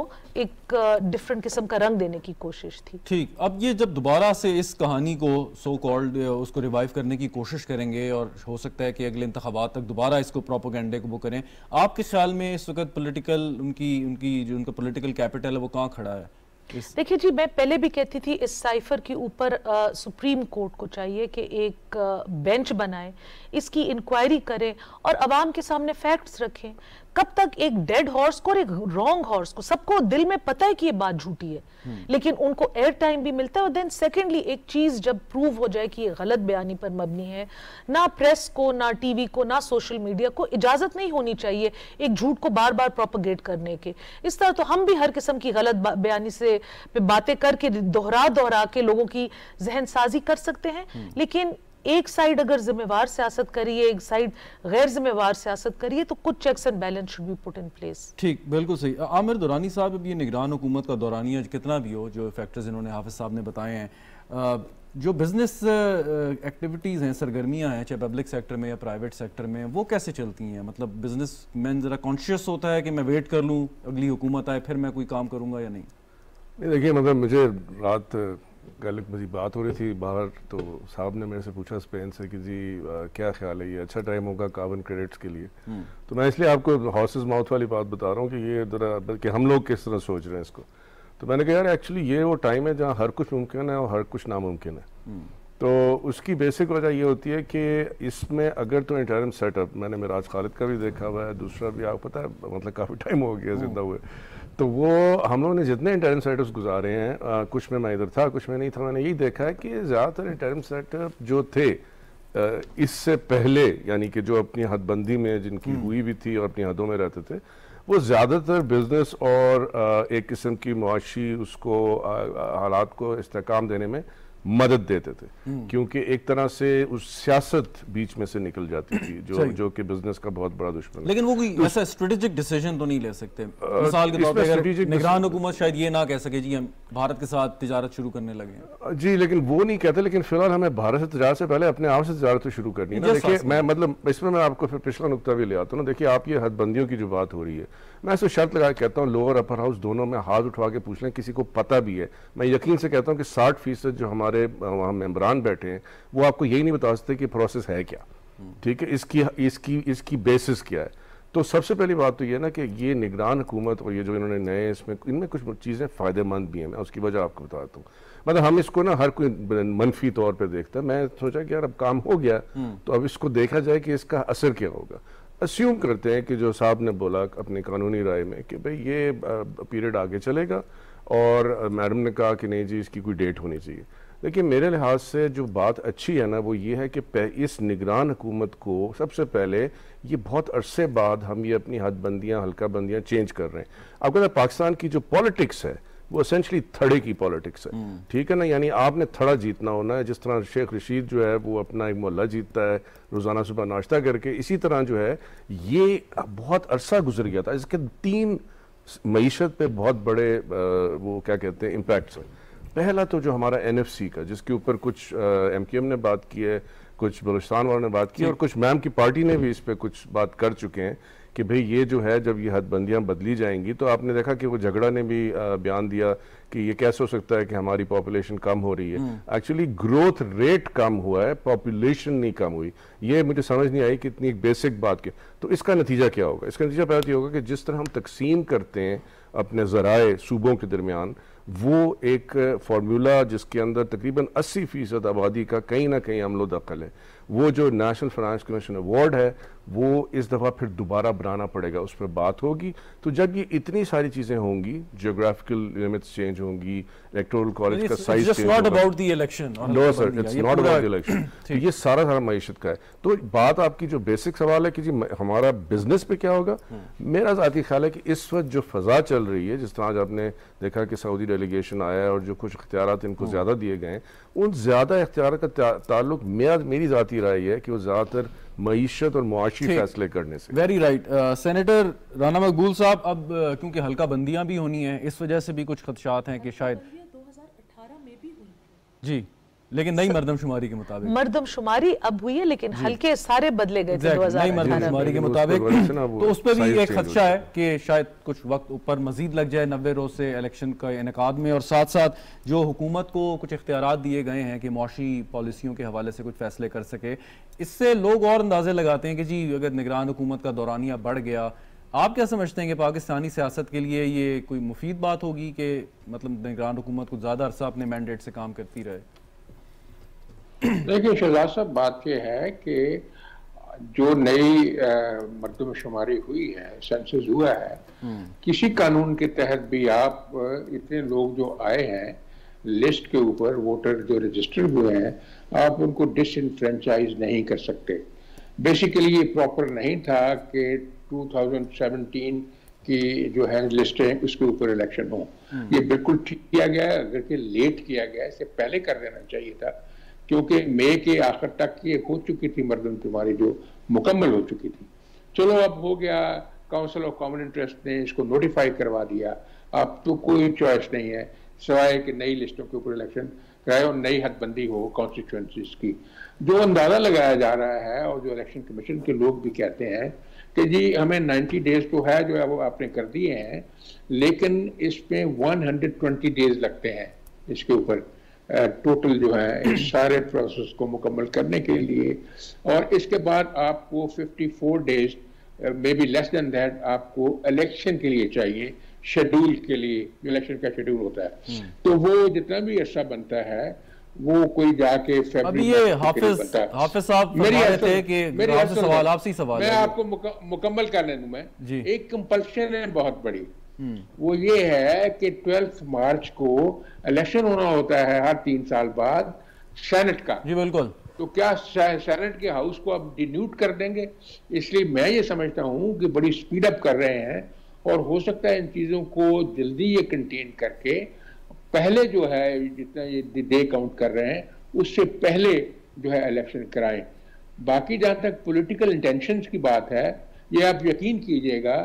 एक डिफरेंट किस्म का रंग देने की कोशिश थी ठीक अब ये जब दोबारा से इस कहानी को सो कॉल्ड उसको रिवाइव करने की कोशिश करेंगे और हो सकता है कि अगले इंतबात तक दोबारा इसको प्रोपोगेंडे को वो करें आपके ख्याल में इस वक्त पोलिटिकल उनकी उनकी जो उनका पोलिटिकल कैपिटल है वो कहाँ खड़ा है देखिए जी मैं पहले भी कहती थी इस साइफर के ऊपर सुप्रीम कोर्ट को चाहिए कि एक आ, बेंच बनाए इसकी इंक्वायरी करें और आवाम के सामने फैक्ट्स रखें कब तक एक डेड हॉर्स को और एक रॉन्ग हॉर्स को सबको दिल में पता है कि ये बात झूठी है हम्म। लेकिन उनको एयर टाइम भी मिलता है और देन सेकेंडली एक चीज़ जब प्रूव हो जाए कि ये गलत बयानी पर मबनी है ना प्रेस को ना टीवी को ना सोशल मीडिया को इजाज़त नहीं होनी चाहिए एक झूठ को बार बार प्रोपोगेट करने के इस तरह तो हम भी हर किस्म की गलत बयानी से पे बातें करके दोहरा दोहरा के लोगों की जहन साजी कर सकते हैं हम्म। लेकिन एक साइड अगर जिम्मेवार सियासत करिए एक साइड गैर जिम्मेवार सियासत करिए तो कुछ checks and balance should be put in place ठीक बिल्कुल सही आमिर दुरानी साहब अब ये निगरान हुकूमत का दौरानी है कितना भी हो जो फैक्टर्स इन्होंने हाफिज साहब ने बताए हैं जो बिजनेस एक्टिविटीज़ हैं सरगर्मियां हैं चाहे पब्लिक सेक्टर में या प्राइवेट सेक्टर में वो कैसे चलती हैं मतलब बिजनेस मैन ज़रा कॉन्शियस होता है कि मैं वेट कर लूँ अगली हुकूमत आए फिर मैं कोई काम करूँगा या नहीं नहीं देखिए मतलब मुझे रात कल मेरी बात हो रही थी बाहर तो साहब ने मेरे से पूछा स्पेन से कि जी आ, क्या ख्याल है ये अच्छा टाइम होगा कार्बन क्रेडिट्स के लिए हम्म। तो मैं इसलिए आपको हॉर्सेज माउथ वाली बात बता रहा हूँ कि ये ज़रा कि हम लोग किस तरह सोच रहे हैं इसको तो मैंने कहा यार एक्चुअली ये वो टाइम है जहाँ हर कुछ मुमकिन है और हर कुछ नामुमकिन है हम्म। तो उसकी बेसिक वजह ये होती है कि इसमें अगर तो इंटरम सेटअप मैंने मिराज खालिद का भी देखा हुआ है दूसरा भी आपको पता है मतलब काफ़ी टाइम हो गया जिंदा हुए तो वो हम लोगों ने जितने इंटरम सेटअप गुजारे हैं आ, कुछ में मैं इधर था कुछ में नहीं था मैंने यही देखा है कि ज़्यादातर इंटरम सेटअप जो थे इससे पहले यानी कि जो अपनी हदबंदी में जिनकी हम्म। हुई भी थी और अपनी हदों में रहते थे वो ज़्यादातर बिजनेस और एक किस्म की मुआशी उसको हालात को इस्तेकाम देने में मदद देते थे हम्म। क्योंकि एक तरह से उस सियासत बीच में से निकल जाती थी जो जो कि बिजनेस का बहुत बड़ा दुश्मन लेकिन वो कोई तो ऐसा स्ट्रेटेजिक डिसीजन तो नहीं ले सकते मिसाल के तौर पर निगरान हुकूमत शायद ये ना कह सके जी हम भारत के साथ तजारत शुरू करने लगे जी लेकिन वो नहीं कहते लेकिन फिलहाल हमें भारत से तजारत से पहले अपने आप से तजारत तो शुरू करनी है देखिए मैं मतलब इसमें मैं आपको फिर पिछला नुकता भी ले आता हूँ देखिए आप ये हदबंदियों की जो बात हो रही है मैं ऐसे शर्त लगा कहता हूँ लोअर अपर हाउस दोनों में हाथ उठवा के पूछ लें किसी को पता भी है मैं यकीन से कहता हूँ कि साठ फीसद जो हमारे हमारे वहाँ मेम्बरान बैठे हैं वो आपको यही नहीं बता सकते कि प्रोसेस है क्या ठीक है इसकी इसकी इसकी बेसिस क्या है तो सबसे पहली बात तो ये ना कि ये निगरान हुकूमत और ये जो इन्होंने नए इसमें इनमें कुछ चीज़ें फ़ायदेमंद भी हैं मैं उसकी वजह आपको बताता हूँ मतलब हम इसको ना हर कोई मनफी तौर पर देखता है मैं सोचा कि यार अब काम हो गया हम्म। तो अब इसको देखा जाए कि इसका असर क्या होगा अस्यूम करते हैं कि जो साहब ने बोला अपने कानूनी राय में कि भाई ये पीरियड आगे चलेगा और मैडम ने कहा कि नहीं जी इसकी कोई डेट होनी चाहिए लेकिन मेरे लिहाज से जो बात अच्छी है ना वो ये है कि इस निगरान हुकूमत को सबसे पहले ये बहुत अरसे बाद हम ये अपनी हदबंदियाँ हल्का बंदियाँ चेंज कर रहे हैं आपको पता पाकिस्तान की जो पॉलिटिक्स है वो असेंशली थड़े की पॉलिटिक्स है हम्म। ठीक है ना यानी आपने थड़ा जीतना होना है जिस तरह शेख रशीद जो है वो अपना एक मोहल्ला जीतता है रोज़ाना सुबह नाश्ता करके इसी तरह जो है ये बहुत अरसा गुजर गया था इसके तीन मीशत पे बहुत बड़े वो क्या कहते हैं इम्पैक्ट्स हैं पहला तो जो हमारा एन का जिसके ऊपर कुछ एम uh, ने बात की है कुछ बलुस्तान वालों ने बात की और कुछ मैम की पार्टी ने भी इस पर कुछ बात कर चुके हैं कि भाई ये जो है जब ये हदबंदियां बदली जाएंगी तो आपने देखा कि वो झगड़ा ने भी बयान दिया कि ये कैसे हो सकता है कि हमारी पॉपुलेशन कम हो रही है एक्चुअली ग्रोथ रेट कम हुआ है पॉपुलेशन नहीं कम हुई ये मुझे समझ नहीं आई कि इतनी एक बेसिक बात की तो इसका नतीजा क्या होगा इसका नतीजा पहले होगा कि जिस तरह हम तकसीम करते हैं अपने ज़राए सूबों के दरमियान वो एक फार्मूला जिसके अंदर तकरीबन 80 फीसद आबादी का कहीं ना कहीं अमलो दखल है वो जो नेशनल फाइनेंस कमीशन अवार्ड है वो इस दफ़ा फिर दोबारा बनाना पड़ेगा उस पर बात होगी तो जब ये इतनी सारी चीज़ें होंगी जियोग्राफिकल लिमिट्स चेंज होंगी इलेक्टोरल कॉलेज का size not about the election no sir it's not about the election ये सारा सारा मीशत का है तो बात आपकी जो बेसिक सवाल है कि जी हमारा बिजनेस पे क्या होगा हम्म। मेरा ज़ाती ख्याल है कि इस वक्त जो फ़जा चल रही है जिस तरह आज आपने देखा कि सऊदी डेलीगेशन आया है और जो कुछ अख्तियार इनको हम्म। ज़्यादा दिए गए उन ज़्यादा इख्तियार का ताल्लुक मेरा मेरी ज़ाती राय है कि वो ज़्यादातर मीशत और मुआशी फैसले करने से वेरी राइट सेनेटर राना मकबूल साहब अब uh, क्योंकि हल्का बंदियाँ भी होनी है इस वजह से भी कुछ खदशात हैं कि शायद दो हजार अठारह में भी जी लेकिन नई मरदमशुमारी के मुताबिक मरदमशुमारी अब हुई है लेकिन हल्के सारे बदले गए थे नई मरदमशुमारी के मुताबिक तो उस पर भी एक खदशा है कि शायद कुछ वक्त ऊपर मजीद लग जाए नबे रोज से इलेक्शन का इनका में और साथ साथ जो हुकूमत को कुछ इख्तियार दिए गए हैं कि मुशी पॉलिसियों के हवाले से कुछ फैसले कर सके इससे लोग और अंदाजे लगाते हैं कि जी अगर निगरान हुकूमत का दौरानिया बढ़ गया आप क्या समझते हैं कि पाकिस्तानी सियासत के लिए ये कोई मुफीद बात होगी कि मतलब निगरान हुकूमत कुछ ज़्यादा अरसा अपने मैंडेट से काम करती रहे देखिए शहजाद साहब बात यह है कि जो नई मरदमशुमारी हुई है सेंसस हुआ है हम्म। किसी कानून के तहत भी आप इतने लोग जो आए हैं लिस्ट के ऊपर वोटर जो रजिस्टर हुए हैं आप उनको डिसइनफ्रेंचाइज नहीं कर सकते बेसिकली ये प्रॉपर नहीं था कि 2017 की जो है है उसके ऊपर इलेक्शन हो हम्म। ये बिल्कुल ठीक किया गया अगर के लेट किया गया इसे पहले कर देना चाहिए था क्योंकि मई के आखिर तक ये हो चुकी थी मर्दन तुम्हारी जो मुकम्मल हो चुकी थी चलो अब हो गया काउंसिल ऑफ कॉमन इंटरेस्ट ने इसको नोटिफाई करवा दिया अब तो कोई चॉइस नहीं है सिवाय कि नई लिस्टों के ऊपर इलेक्शन कराए और नई हदबंदी हो कॉन्स्टिट्यूंसीज की जो अंदाज़ा लगाया जा रहा है और जो इलेक्शन कमीशन के लोग भी कहते हैं कि जी हमें 90 डेज तो है जो है वो आपने कर दिए हैं लेकिन इसमें 120 डेज लगते हैं इसके ऊपर टोटल जो है इस सारे प्रोसेस को मुकम्मल करने के लिए और इसके बाद आपको 54 days may be less than that आपको इलेक्शन के लिए चाहिए शेड्यूल के लिए इलेक्शन का शेड्यूल होता है हम्म। तो वो जितना भी अर्सा बनता है वो कोई जाके अभी ये हाफिज हाफिज साहब सवाल सवाल मैं आपको मुकम्मल कर ले मैं एक कंपल्शन है बहुत बड़ी वो ये है कि ट्वेल्थ मार्च को इलेक्शन होना होता है हर तीन साल बाद सेनेट का जी बिल्कुल तो क्या सेनेट के हाउस को अब डिन्यूट कर देंगे इसलिए मैं ये समझता हूँ कि बड़ी स्पीड अप कर रहे हैं और हो सकता है इन चीज़ों को जल्दी ये कंटेन करके पहले जो है जितना ये डे काउंट कर रहे हैं उससे पहले जो है इलेक्शन कराए बाकी जहां तक पॉलिटिकल इंटेंशंस की बात है ये आप यकीन कीजिएगा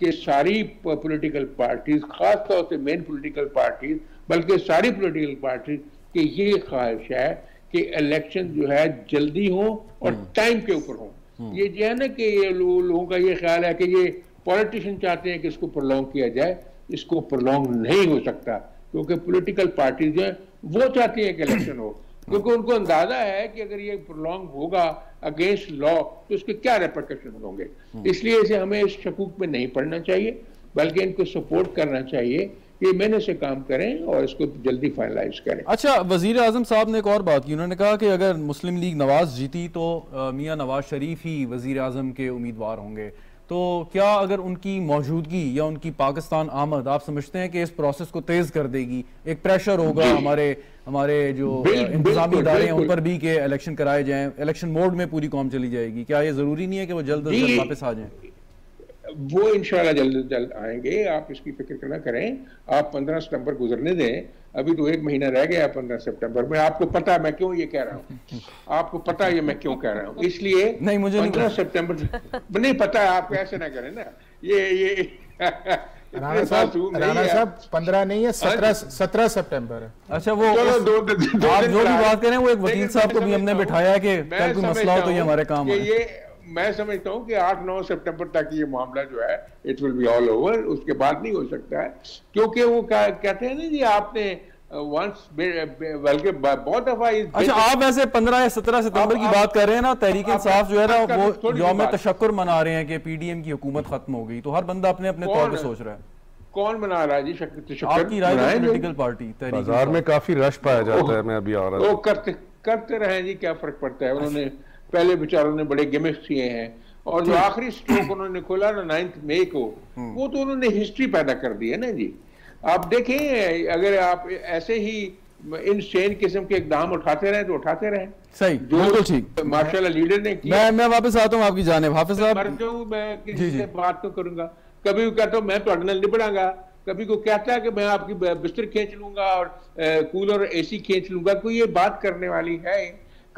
कि सारी पॉलिटिकल पार्टीज खास तौर से मेन पॉलिटिकल पार्टीज बल्कि सारी पॉलिटिकल पार्टीज की ये ख्वाहिश है कि इलेक्शन जो है जल्दी हो और टाइम हम्म। के ऊपर हो हम्म। ये जो है ना कि ये लो, लोगों का ये ख्याल है कि ये पॉलिटिशियन चाहते हैं कि इसको प्रोलोंग किया जाए इसको प्रोलोंग नहीं हो सकता क्योंकि पॉलिटिकल पार्टीज जो है वो चाहती है कि इलेक्शन हो क्योंकि उनको अंदाजा है कि अगर ये प्रोलॉन्ग होगा अगेंस्ट लॉ तो उसके क्या रेपोटेशन होंगे हम्म। इसलिए इसे हमें इस शकूक में नहीं पड़ना चाहिए बल्कि इनको सपोर्ट करना चाहिए ये मैंने से काम करें और इसको जल्दी फाइनलाइज करें अच्छा वजीर आजम साहब ने एक और बात की उन्होंने कहा कि अगर मुस्लिम लीग नवाज जीती तो मियाँ नवाज शरीफ ही वजीर आजम के उम्मीदवार होंगे तो क्या अगर उनकी मौजूदगी या उनकी पाकिस्तान आमद आप समझते हैं कि इस प्रोसेस को तेज कर देगी एक प्रेशर होगा हमारे हमारे जो इंतजामी इदारे हैं उन पर भी के इलेक्शन कराए जाएं इलेक्शन मोड में पूरी कौम चली जाएगी क्या ये जरूरी नहीं है कि वो जल्द अज जल्द वापस आ जाए वो इन जल्द जल्द आएंगे आप इसकी फिक्र ना करें आप 15 सितंबर गुजरने दें अभी तो एक महीना रह गया 15 सितंबर में आपको पता है मैं क्यों ये कह रहा हूँ आपको पता ये मैं क्यों कह रहा हूँ इसलिए नहीं मुझे पंद्रह सितंबर नहीं पता है आप ऐसे ना करें ना ये ये राणा साहब पंद्रह नहीं है हाँ सत्रह सत्रह सितंबर अच्छा वो दो, दो, दो, दो आप जो भी बात करें वो एक वकील साहब को भी हमने बिठाया है कि कोई मसला हो तो ये हमारे काम ये मैं समझता हूँ कि 8-9 सितंबर तक ये मामला जो है it will be all over उसके बाद नहीं हो सकता है क्योंकि वो कहते हैं ना जी आपने वंस uh, बल्कि बहुत दफा अच्छा आप ऐसे या सितंबर की बात कर रहे हैं ना तहरीक इंसाफ जो है ना वो योम तशक्र मना रहे हैं कि पीडीएम की हुकूमत खत्म हो गई तो हर बंदा अपने अपने तौर पर सोच रहा है कौन मना रहा है जी आपकी राय पार्टी बाजार में काफी रश पाया जाता है मैं अभी आ रहा करते करते रहे जी क्या फर्क पड़ता है उन्होंने पहले बेचारों ने बड़े गिमिक्स किए हैं और जो हम्म। आखिरी स्ट्रोक उन्होंने खोला ना नाइन्थ मे को हम्म। वो तो उन्होंने हिस्ट्री पैदा कर दी है ना जी आप देखें अगर आप ऐसे ही इन चेन किस्म के एकदम उठाते रहे तो उठाते रहे सही बिल्कुल ठीक मार्शल लीडर ने किया मैं मैं वापस आता हूँ आपकी जाने वापस आप मर मैं किसी से बात तो करूंगा कभी वो कहता हूँ मैं तो अगनल निबड़ांगा कभी को कहता है कि मैं आपकी बिस्तर खींच लूंगा और कूलर एसी खींच लूंगा कोई ये बात करने वाली है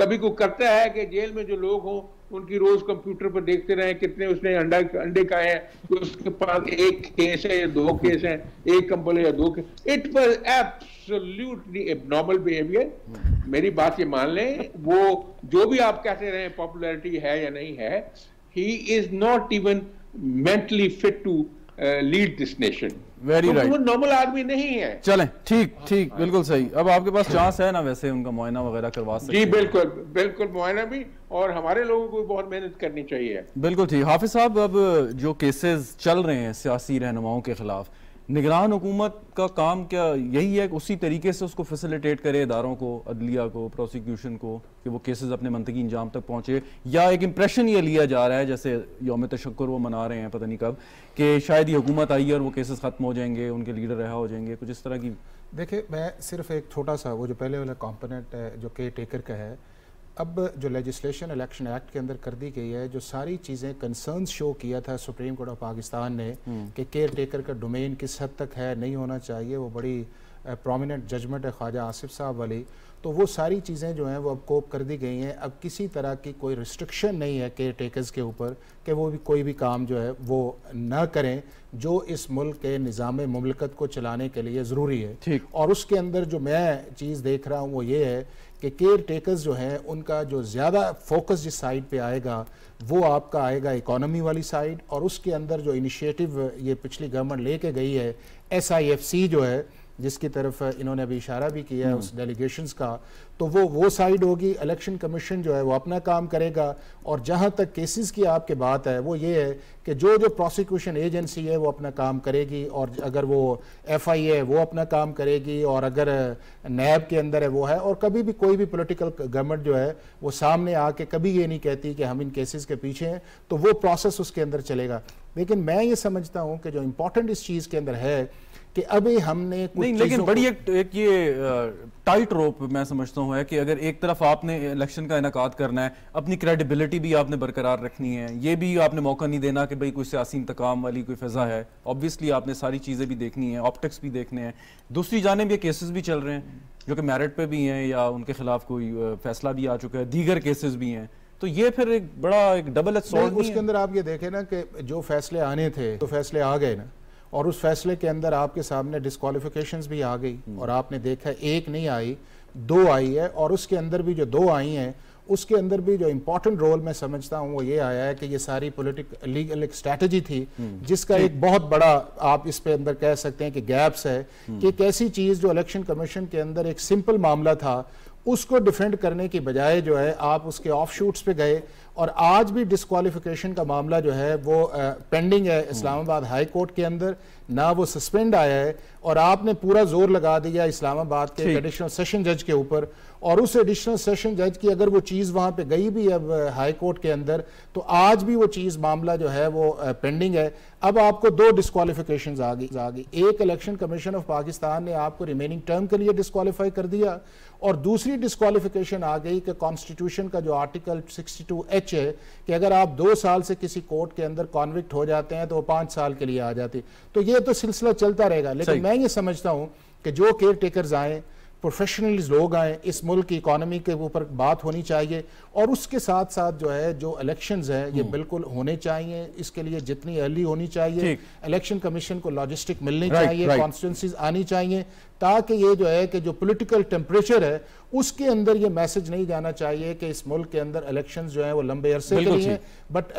कभी को करता है कि जेल में जो लोग हों उनकी रोज कंप्यूटर पर देखते रहे कितने उसने अंडा अंडे खाए हैं तो उसके पास एक केस है या दो केस है एक कंबल या दो it was absolutely abnormal behaviour मेरी बात ये मान लें वो जो भी आप कहते रहे पॉपुलैरिटी है या नहीं है he is not even mentally fit to lead this nation very right normal आदमी नहीं है चले ठीक हाँ। ठीक बिल्कुल सही अब आपके पास चांस है ना वैसे उनका मुआयना वगैरह करवा सकते जी बिल्कुल बिल्कुल मुआयना भी और हमारे लोगों को बहुत मेहनत करनी चाहिए बिल्कुल ठीक हाफिज साहब अब जो केसेस चल रहे हैं सियासी रहनुमाओं के खिलाफ निगरान हुकूमत का काम क्या यही है कि उसी तरीके से उसको फैसिलिटेट करे इदारों को अदलिया को प्रोसिक्यूशन को कि वो केसेस अपने मनतकी इंजाम तक पहुँचे या एक इम्प्रेशन ये लिया जा रहा है जैसे योम तशक्र वो मना रहे हैं पता नहीं कब कि शायद ये हुकूमत आई है और वो केसेस ख़त्म हो जाएंगे उनके लीडर रहा हो जाएंगे कुछ इस तरह की देखिए मैं सिर्फ एक छोटा सा वो जो पहले वाला कॉम्पोनेंट है जो केयर टेकर का है अब जो लेजिस्लेशन इलेक्शन एक्ट के अंदर कर दी गई है जो सारी चीज़ें कंसर्न शो किया था सुप्रीम कोर्ट ऑफ पाकिस्तान ने हम्म। कि केयर टेकर का डोमेन किस हद तक है नहीं होना चाहिए वो बड़ी प्रोमिनेंट जजमेंट है ख्वाजा आसिफ साहब वाली तो वो सारी चीज़ें जो हैं वो अब कोप कर दी गई हैं अब किसी तरह की कोई रिस्ट्रिक्शन नहीं है केयर टेकर्स के ऊपर कि वो भी कोई भी काम जो है वो ना करें जो इस मुल्क के निज़ाम मुमलकत को चलाने के लिए ज़रूरी है और उसके अंदर जो मैं चीज़ देख रहा हूँ वो ये है कि केयर टेकर्स जो हैं उनका जो ज़्यादा फोकस जिस साइड पे आएगा वो आपका आएगा इकोनॉमी वाली साइड और उसके अंदर जो इनिशिएटिव ये पिछली गवर्नमेंट लेके गई है एस जो है जिसकी तरफ इन्होंने अभी इशारा भी किया है हम्म। उस डेलीगेशंस का तो वो वो साइड होगी इलेक्शन कमीशन जो है वो अपना काम करेगा और जहाँ तक केसेस की आपके बात है वो ये है कि जो जो प्रोसिक्यूशन एजेंसी है वो अपना काम करेगी और अगर वो एफ आई है वो अपना काम करेगी और अगर नैब के अंदर है वो है और कभी भी कोई भी पोलिटिकल गवर्नमेंट जो है वो सामने आके कभी ये नहीं कहती कि हम इन केसेस के पीछे हैं तो वो प्रोसेस उसके अंदर चलेगा लेकिन मैं ये समझता हूँ कि जो इम्पोर्टेंट इस चीज़ के अंदर है कि अभी हमने कुछ नहीं लेकिन बड़ी एक, एक ये टाइट रोप मैं समझता हूँ कि अगर एक तरफ आपने इलेक्शन का इनका करना है अपनी क्रेडिबिलिटी भी आपने बरकरार रखनी है ये भी आपने मौका नहीं देना कि भाई कोई सियासी इंतकाम वाली कोई फजा है ऑब्वियसली आपने सारी चीज़ें भी देखनी है ऑप्टिक्स भी देखने हैं दूसरी जाने भी केसेस भी चल रहे हैं जो कि मेरिट पे भी हैं या उनके खिलाफ कोई फैसला भी आ चुका है दीगर केसेस भी हैं तो ये फिर एक बड़ा एक डबल उसके अंदर आप ये देखें ना कि जो फैसले आने थे तो फैसले आ गए ना और उस फैसले के अंदर आपके सामने डिस्कालिफिकेशंस भी आ गई हम्म। और आपने देखा एक नहीं आई दो आई है और उसके अंदर भी जो दो आई हैं उसके अंदर भी जो इम्पोर्टेंट रोल मैं समझता हूँ वो ये आया है कि ये सारी पोलिटिक लीगल एक स्ट्रैटेजी थी हम्म। जिसका एक बहुत बड़ा आप इस पे अंदर कह सकते हैं कि गैप्स है हम्म। कि एक ऐसी चीज़ जो इलेक्शन कमीशन के अंदर एक सिंपल मामला था उसको डिफेंड करने की बजाय जो है आप उसके ऑफ शूट्स पे गए और आज भी डिस्कवालिफिकेशन का मामला जो है वो पेंडिंग है इस्लामाबाद हाई कोर्ट के अंदर ना वो सस्पेंड आया है और आपने पूरा जोर लगा दिया इस्लामाबाद के एडिशनल सेशन जज के ऊपर और उस एडिशनल सेशन जज की अगर वो चीज़ वहाँ पे गई भी अब हाई कोर्ट के अंदर तो आज भी वो चीज़ मामला जो है वो पेंडिंग है अब आपको दो डिस्कालिफिकेशन आ गई आ गई एक इलेक्शन कमीशन ऑफ पाकिस्तान ने आपको रिमेनिंग टर्म के लिए डिस्कालीफाई कर दिया और दूसरी डिस्कालीफिकेशन आ गई कि कॉन्स्टिट्यूशन का जो आर्टिकल 62 एच है कि अगर आप दो साल से किसी कोर्ट के अंदर कॉन्विक्ट हो जाते हैं तो वो पाँच साल के लिए आ जाती तो ये तो सिलसिला चलता रहेगा लेकिन मैं ये समझता हूँ कि जो केयर टेकर आएँ प्रोफेशनल्स लोग आएँ इस मुल्क की इकानमी के ऊपर बात होनी चाहिए और उसके साथ साथ जो है जो इलेक्शन हैं ये हम्म। बिल्कुल होने चाहिए इसके लिए जितनी अर्ली होनी चाहिए इलेक्शन कमीशन को लॉजिस्टिक मिलनी चाहिए कॉन्स्टिटेंसीज आनी चाहिए ताकि ये जो है कि जो पोलिटिकल टेम्परेचर है उसके अंदर ये मैसेज नहीं जाना चाहिए कि इस मुल्क के अंदर इलेक्शन जो है वो लंबे अरसे के लिए हैं बट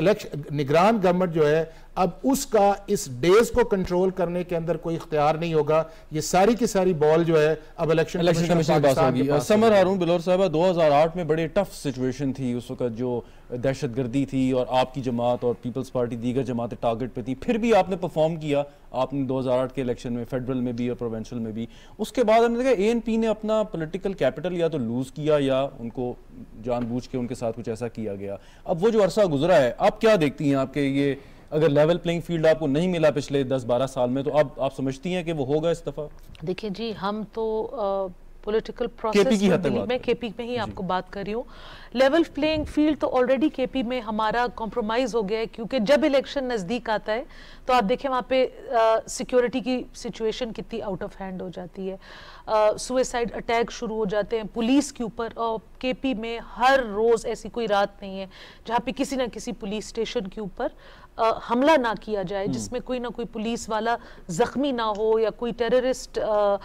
निगरान गवर्नमेंट जो है अब उसका इस डेज को कंट्रोल करने के अंदर कोई इख्तियार नहीं होगा ये सारी की सारी बॉल जो है अब इलेक्शन इलेक्शन कमीशन के पास होगी समर हारून बिलोर साहब 2008 में बड़े टफ सिचुएशन थी उस वक्त जो दहशत गर्दी थी और आपकी जमात और पीपल्स पार्टी दीगर जमातें टारगेट पे थी फिर भी आपने परफॉर्म किया आपने 2008 के इलेक्शन में फेडरल में भी और प्रोवेंशल में भी उसके बाद हमने देखा एएनपी ने अपना पॉलिटिकल कैपिटल या तो लूज़ किया या उनको जानबूझ के उनके साथ कुछ ऐसा किया गया अब वो जो अरसा गुजरा है आप क्या देखती हैं आपके ये अगर लेवल प्लेइंग फील्ड आपको नहीं मिला पिछले दस बारह साल में तो अब आप, आप समझती हैं कि वो होगा इस दफ़ा देखिए जी हम तो आ, पॉलिटिकल प्रोसेस में, में केपी में ही आपको बात कर रही हूँ लेवल प्लेइंग फील्ड तो ऑलरेडी केपी में हमारा कॉम्प्रोमाइज हो गया है क्योंकि जब इलेक्शन नज़दीक आता है तो आप देखें वहाँ पे सिक्योरिटी की सिचुएशन कितनी आउट ऑफ हैंड हो जाती है सुइसाइड अटैक शुरू हो जाते हैं पुलिस के ऊपर और केपी में हर रोज़ ऐसी कोई रात नहीं है जहाँ पे किसी ना किसी पुलिस स्टेशन के ऊपर Uh, हमला ना किया जाए हम्म। जिसमें कोई ना कोई पुलिस वाला जख्मी ना हो या कोई टेररिस्ट uh,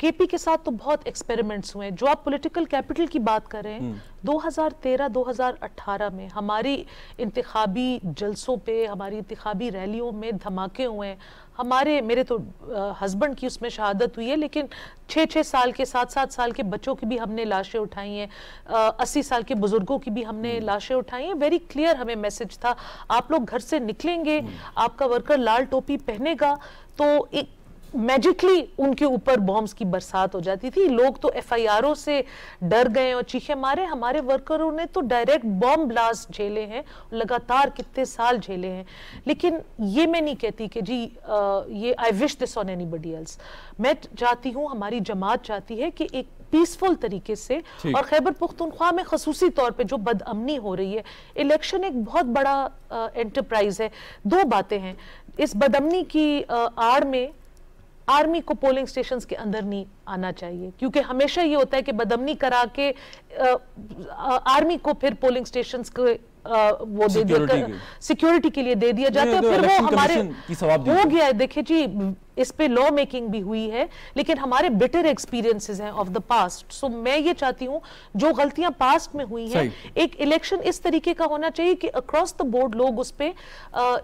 केपी के साथ तो बहुत एक्सपेरिमेंट्स हुए हैं जो आप पॉलिटिकल कैपिटल की बात कर रहे हैं 2013-2018 हम्म। में हमारी इंतबी जलसों पे हमारी इंतबी रैलियों में धमाके हुए हैं हमारे मेरे तो हस्बैंड की उसमें शहादत हुई है लेकिन छः छः साल के सात सात साल के बच्चों की भी हमने लाशें उठाई हैं अस्सी साल के बुजुर्गों की भी हमने हम्म। लाशें उठाई हैं वेरी क्लियर हमें मैसेज था आप लोग घर से निकलेंगे हम्म। आपका वर्कर लाल टोपी पहनेगा तो एक मैजिकली उनके ऊपर बॉम्ब्स की बरसात हो जाती थी लोग तो एफ से डर गए और चीखे मारे हमारे वर्करों ने तो डायरेक्ट बॉम्ब ब्लास्ट झेले हैं लगातार कितने साल झेले हैं लेकिन ये मैं नहीं कहती कि जी आ, ये I wish this on anybody else मैं चाहती हूँ हमारी जमात चाहती है कि एक पीसफुल तरीके से और खैबर पुख्तनख्वा में खसूसी तौर पे जो बदअमनी हो रही है इलेक्शन एक बहुत बड़ा एंटरप्राइज है दो बातें हैं इस बदमनी की आड़ में आर्मी को पोलिंग स्टेशन के अंदर नहीं आना चाहिए क्योंकि हमेशा ये होता है कि बदमनी करा के आ, आ, आर्मी को फिर पोलिंग स्टेशन के वो दे दिया सिक्योरिटी के लिए दे दिया जाता है फिर वो हमारे हो गया है देखिए जी इस पे लॉ मेकिंग भी हुई है लेकिन हमारे बिटर एक्सपीरियंसेस हैं ऑफ द पास्ट सो मैं ये चाहती हूँ जो गलतियां पास्ट में हुई हैं एक इलेक्शन इस तरीके का होना चाहिए कि अक्रॉस द बोर्ड लोग उस पे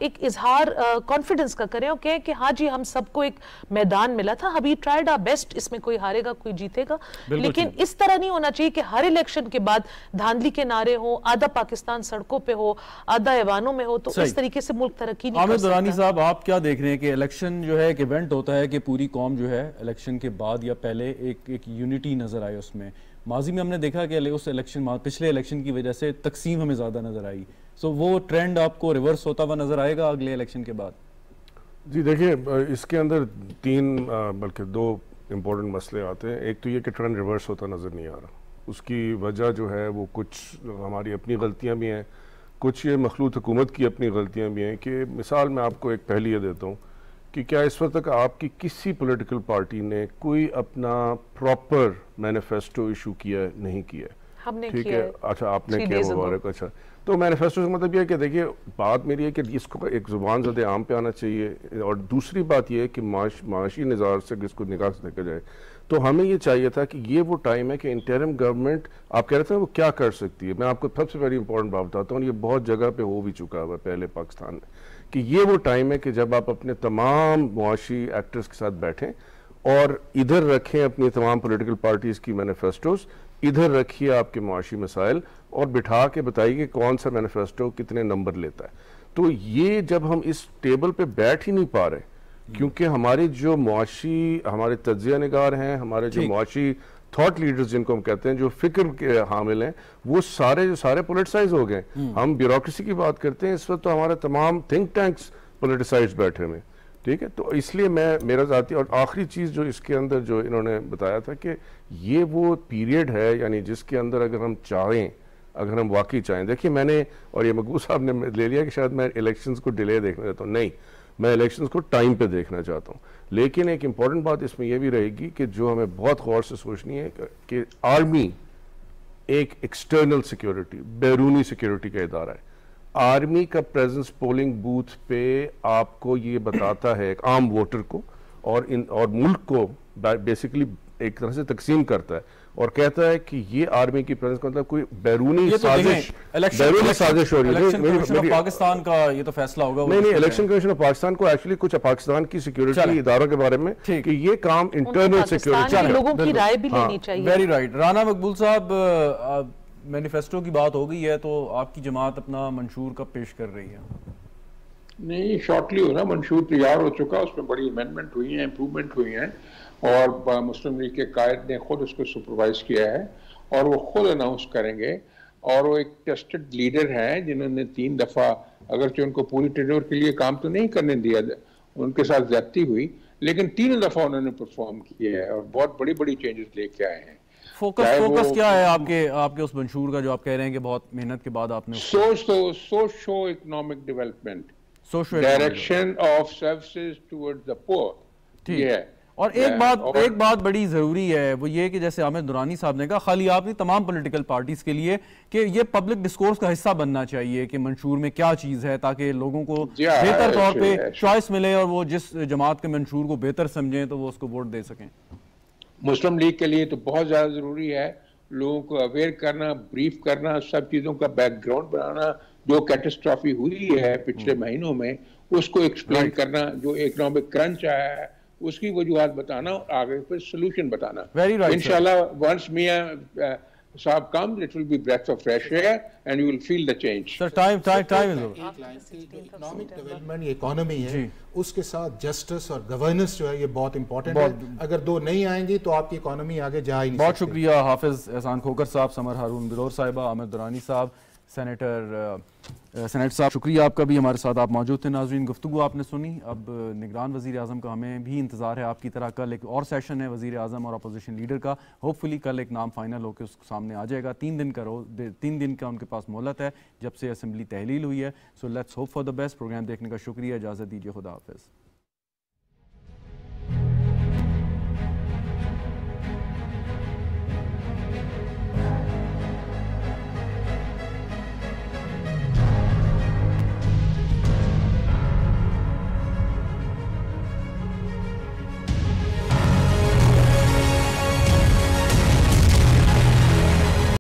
एक इजहार कॉन्फिडेंस का करें और कहें कि हाँ जी हम सबको एक मैदान मिला था हबी ट्राइड आर बेस्ट इसमें कोई हारेगा कोई जीतेगा लेकिन इस तरह नहीं होना चाहिए कि हर इलेक्शन के बाद धांधली के नारे हों आधा पाकिस्तान सड़कों सड़कों पे हो आधा ऐवानों में हो तो इस तरीके से मुल्क तरक्की नहीं आमिर दुरानी साहब आप क्या देख रहे हैं कि इलेक्शन जो है एक इवेंट होता है कि पूरी कौम जो है इलेक्शन के बाद या पहले एक एक यूनिटी नजर आए उसमें माजी में हमने देखा कि उस इलेक्शन पिछले इलेक्शन की वजह से तकसीम हमें ज़्यादा नज़र आई सो वो ट्रेंड आपको रिवर्स होता हुआ नज़र आएगा अगले इलेक्शन के बाद जी देखिए इसके अंदर तीन बल्कि दो इम्पोर्टेंट मसले आते हैं एक तो ये कि ट्रेंड रिवर्स होता नज़र नहीं आ रहा उसकी वजह जो है वो कुछ हमारी अपनी गलतियाँ भी हैं कुछ ये मखलूत हुकूमत की अपनी गलतियाँ भी हैं कि मिसाल मैं आपको एक पहली ये देता हूँ कि क्या इस वक्त तक आपकी किसी पोलिटिकल पार्टी ने कोई अपना प्रॉपर मैनिफेस्टो इशू किया नहीं किया हमने ठीक है अच्छा आपने किया मुबारक अच्छा तो मैनिफेस्टो का मतलब यह है कि देखिए बात मेरी है कि इसको एक ज़ुबान ज़द आम पे आना चाहिए और दूसरी बात यह है कि माशी निज़ार से इसको निकाह से देखा जाए तो हमें यह चाहिए था कि ये वो टाइम है कि इंटरम गवर्नमेंट आप कह रहे थे वो क्या कर सकती है मैं आपको सबसे वेरी इंपॉर्टेंट बात बताता हूँ ये बहुत जगह पर हो भी चुका हुआ पहले पाकिस्तान में कि ये वो टाइम है कि जब आप अपने तमाम मुआशी एक्टर्स के साथ बैठें और इधर रखें अपनी तमाम पोलिटिकल पार्टीज़ की मैनिफेस्टोज़ इधर रखिए आपके मुआशी मसाइल और बिठा के बताइए कि कौन सा मैनिफेस्टो कितने नंबर लेता है तो ये जब हम इस टेबल पे बैठ ही नहीं पा रहे क्योंकि हमारे जो मुआशी हमारे तजिया नगार हैं हमारे जो मुआशी थॉट लीडर्स जिनको हम कहते हैं जो फिक्र के हामिल हैं वो सारे जो सारे पोलिटिसाइज हो गए हम्म। हम ब्यूरोसी की बात करते हैं इस वक्त तो हमारे तमाम थिंक टैंक्स पोलिटिसाइज बैठे हुए ठीक है तो इसलिए मैं मेरा ज़ाती और आखिरी चीज़ जो इसके अंदर जो इन्होंने बताया था कि ये वो पीरियड है यानी जिसके अंदर अगर हम चाहें अगर हम वाकई चाहें देखिए मैंने और ये मकबूल साहब ने ले लिया कि शायद मैं इलेक्शंस को डिले देखना चाहता हूँ नहीं मैं इलेक्शंस को टाइम पे देखना चाहता हूँ लेकिन एक इम्पॉर्टेंट बात इसमें यह भी रहेगी कि जो हमें बहुत गौर से सोचनी है कि आर्मी एक एक्सटर्नल सिक्योरिटी बैरूनी सिक्योरिटी का इदारा है आर्मी का प्रेजेंस पोलिंग बूथ पे आपको ये बताता है एक आम वोटर को और इन और मुल्क को बेसिकली एक तरह से तकसीम करता है और कहता है कि ये आर्मी की प्रेजेंस का मतलब कोई बैरूनी तो साजिश बैरूनी साजिश हो रही है पाकिस्तान का ये तो फैसला होगा नहीं नहीं इलेक्शन कमीशन ऑफ पाकिस्तान को एक्चुअली कुछ पाकिस्तान की सिक्योरिटी इदारों के बारे में कि ये काम इंटरनल सिक्योरिटी लोगों की राय भी लेनी हाँ। चाहिए वेरी राइट राना मकबूल साहब मैनिफेस्टो की बात हो गई है तो आपकी जमात अपना मंशूर कब पेश कर रही है नहीं शॉर्टली हो रहा मंशूर तैयार हो चुका उसमें बड़ी अमेंडमेंट हुई है इम्प्रूवमेंट हुई है और मुस्लिम लीग के कायद ने खुद उसको सुपरवाइज किया है और वो खुद अनाउंस करेंगे और वो एक ट्रस्टेड लीडर हैं जिन्होंने तीन दफ़ा अगरचे उनको पूरी टेडोर के लिए काम तो नहीं करने दिया उनके साथ ज्यादती हुई लेकिन तीनों दफ़ा उन्होंने परफॉर्म किया है और बहुत बड़ी बड़ी चेंजेस लेके आए हैं फोकस फोकस क्या है आपके आपके उस मंशूर का जो आप कह रहे हैं कि बहुत मेहनत के बाद आपने socio economic development socio direction of services towards the ठीक है और एक बात और... एक बात बड़ी ज़रूरी है वो ये कि जैसे आमिर दुरानी साहब ने कहा खाली आपने तमाम पॉलिटिकल पार्टीज़ के लिए कि ये पब्लिक डिस्कोर्स का हिस्सा बनना चाहिए कि मंशूर में क्या चीज़ है ताकि लोगों को बेहतर तौर पे चॉइस मिले और वो जिस जमात के मंशूर को बेहतर समझें तो वो उसको वोट दे सकें मुस्लिम लीग के लिए तो बहुत ज़्यादा ज़रूरी है लोगों को अवेयर करना ब्रीफ करना सब चीज़ों का बैकग्राउंड बनाना जो कैटेस्ट्रॉफी हुई है पिछले hmm. महीनों में उसको एक्सप्लेन करना जो इकोनॉमिक क्रंच आया है उसकी वजूहत बताना और आगे पर सोल्यूशन बताना वेरी राइट वंस साहब come it will be breath of fresh air and you will feel the change sir time time time economic development है उसके साथ जस्टिस और गवर्नेंस जो है ये बहुत इंपॉर्टेंट है अगर दो नहीं आएंगी तो आपकी इकोनॉमी आगे जा ही नहीं बहुत शुक्रिया हाफिज एहसान खोकर साहब समर हारून बिलोर साहिबा आमिर दुरानी साहब सेनेटर सेनेटर uh, uh, साहब शुक्रिया आपका भी हमारे साथ आप मौजूद थे नाजरीन गुफ्तु आपने सुनी अब uh, निगरान वजी अजम का हमें भी इंतज़ार है आपकी तरह कल एक और सेशन है वजी अजम और अपोजिशन लीडर का होपफुली कल एक नाम फाइनल होकर उसके सामने आ जाएगा तीन दिन का रो तीन दिन का उनके पास मोहलत है जब से असम्बली तहलील हुई है so let's hope for the best programme देखने का शुक्रिया इजाज़त दीजिए खुदा हाफिज़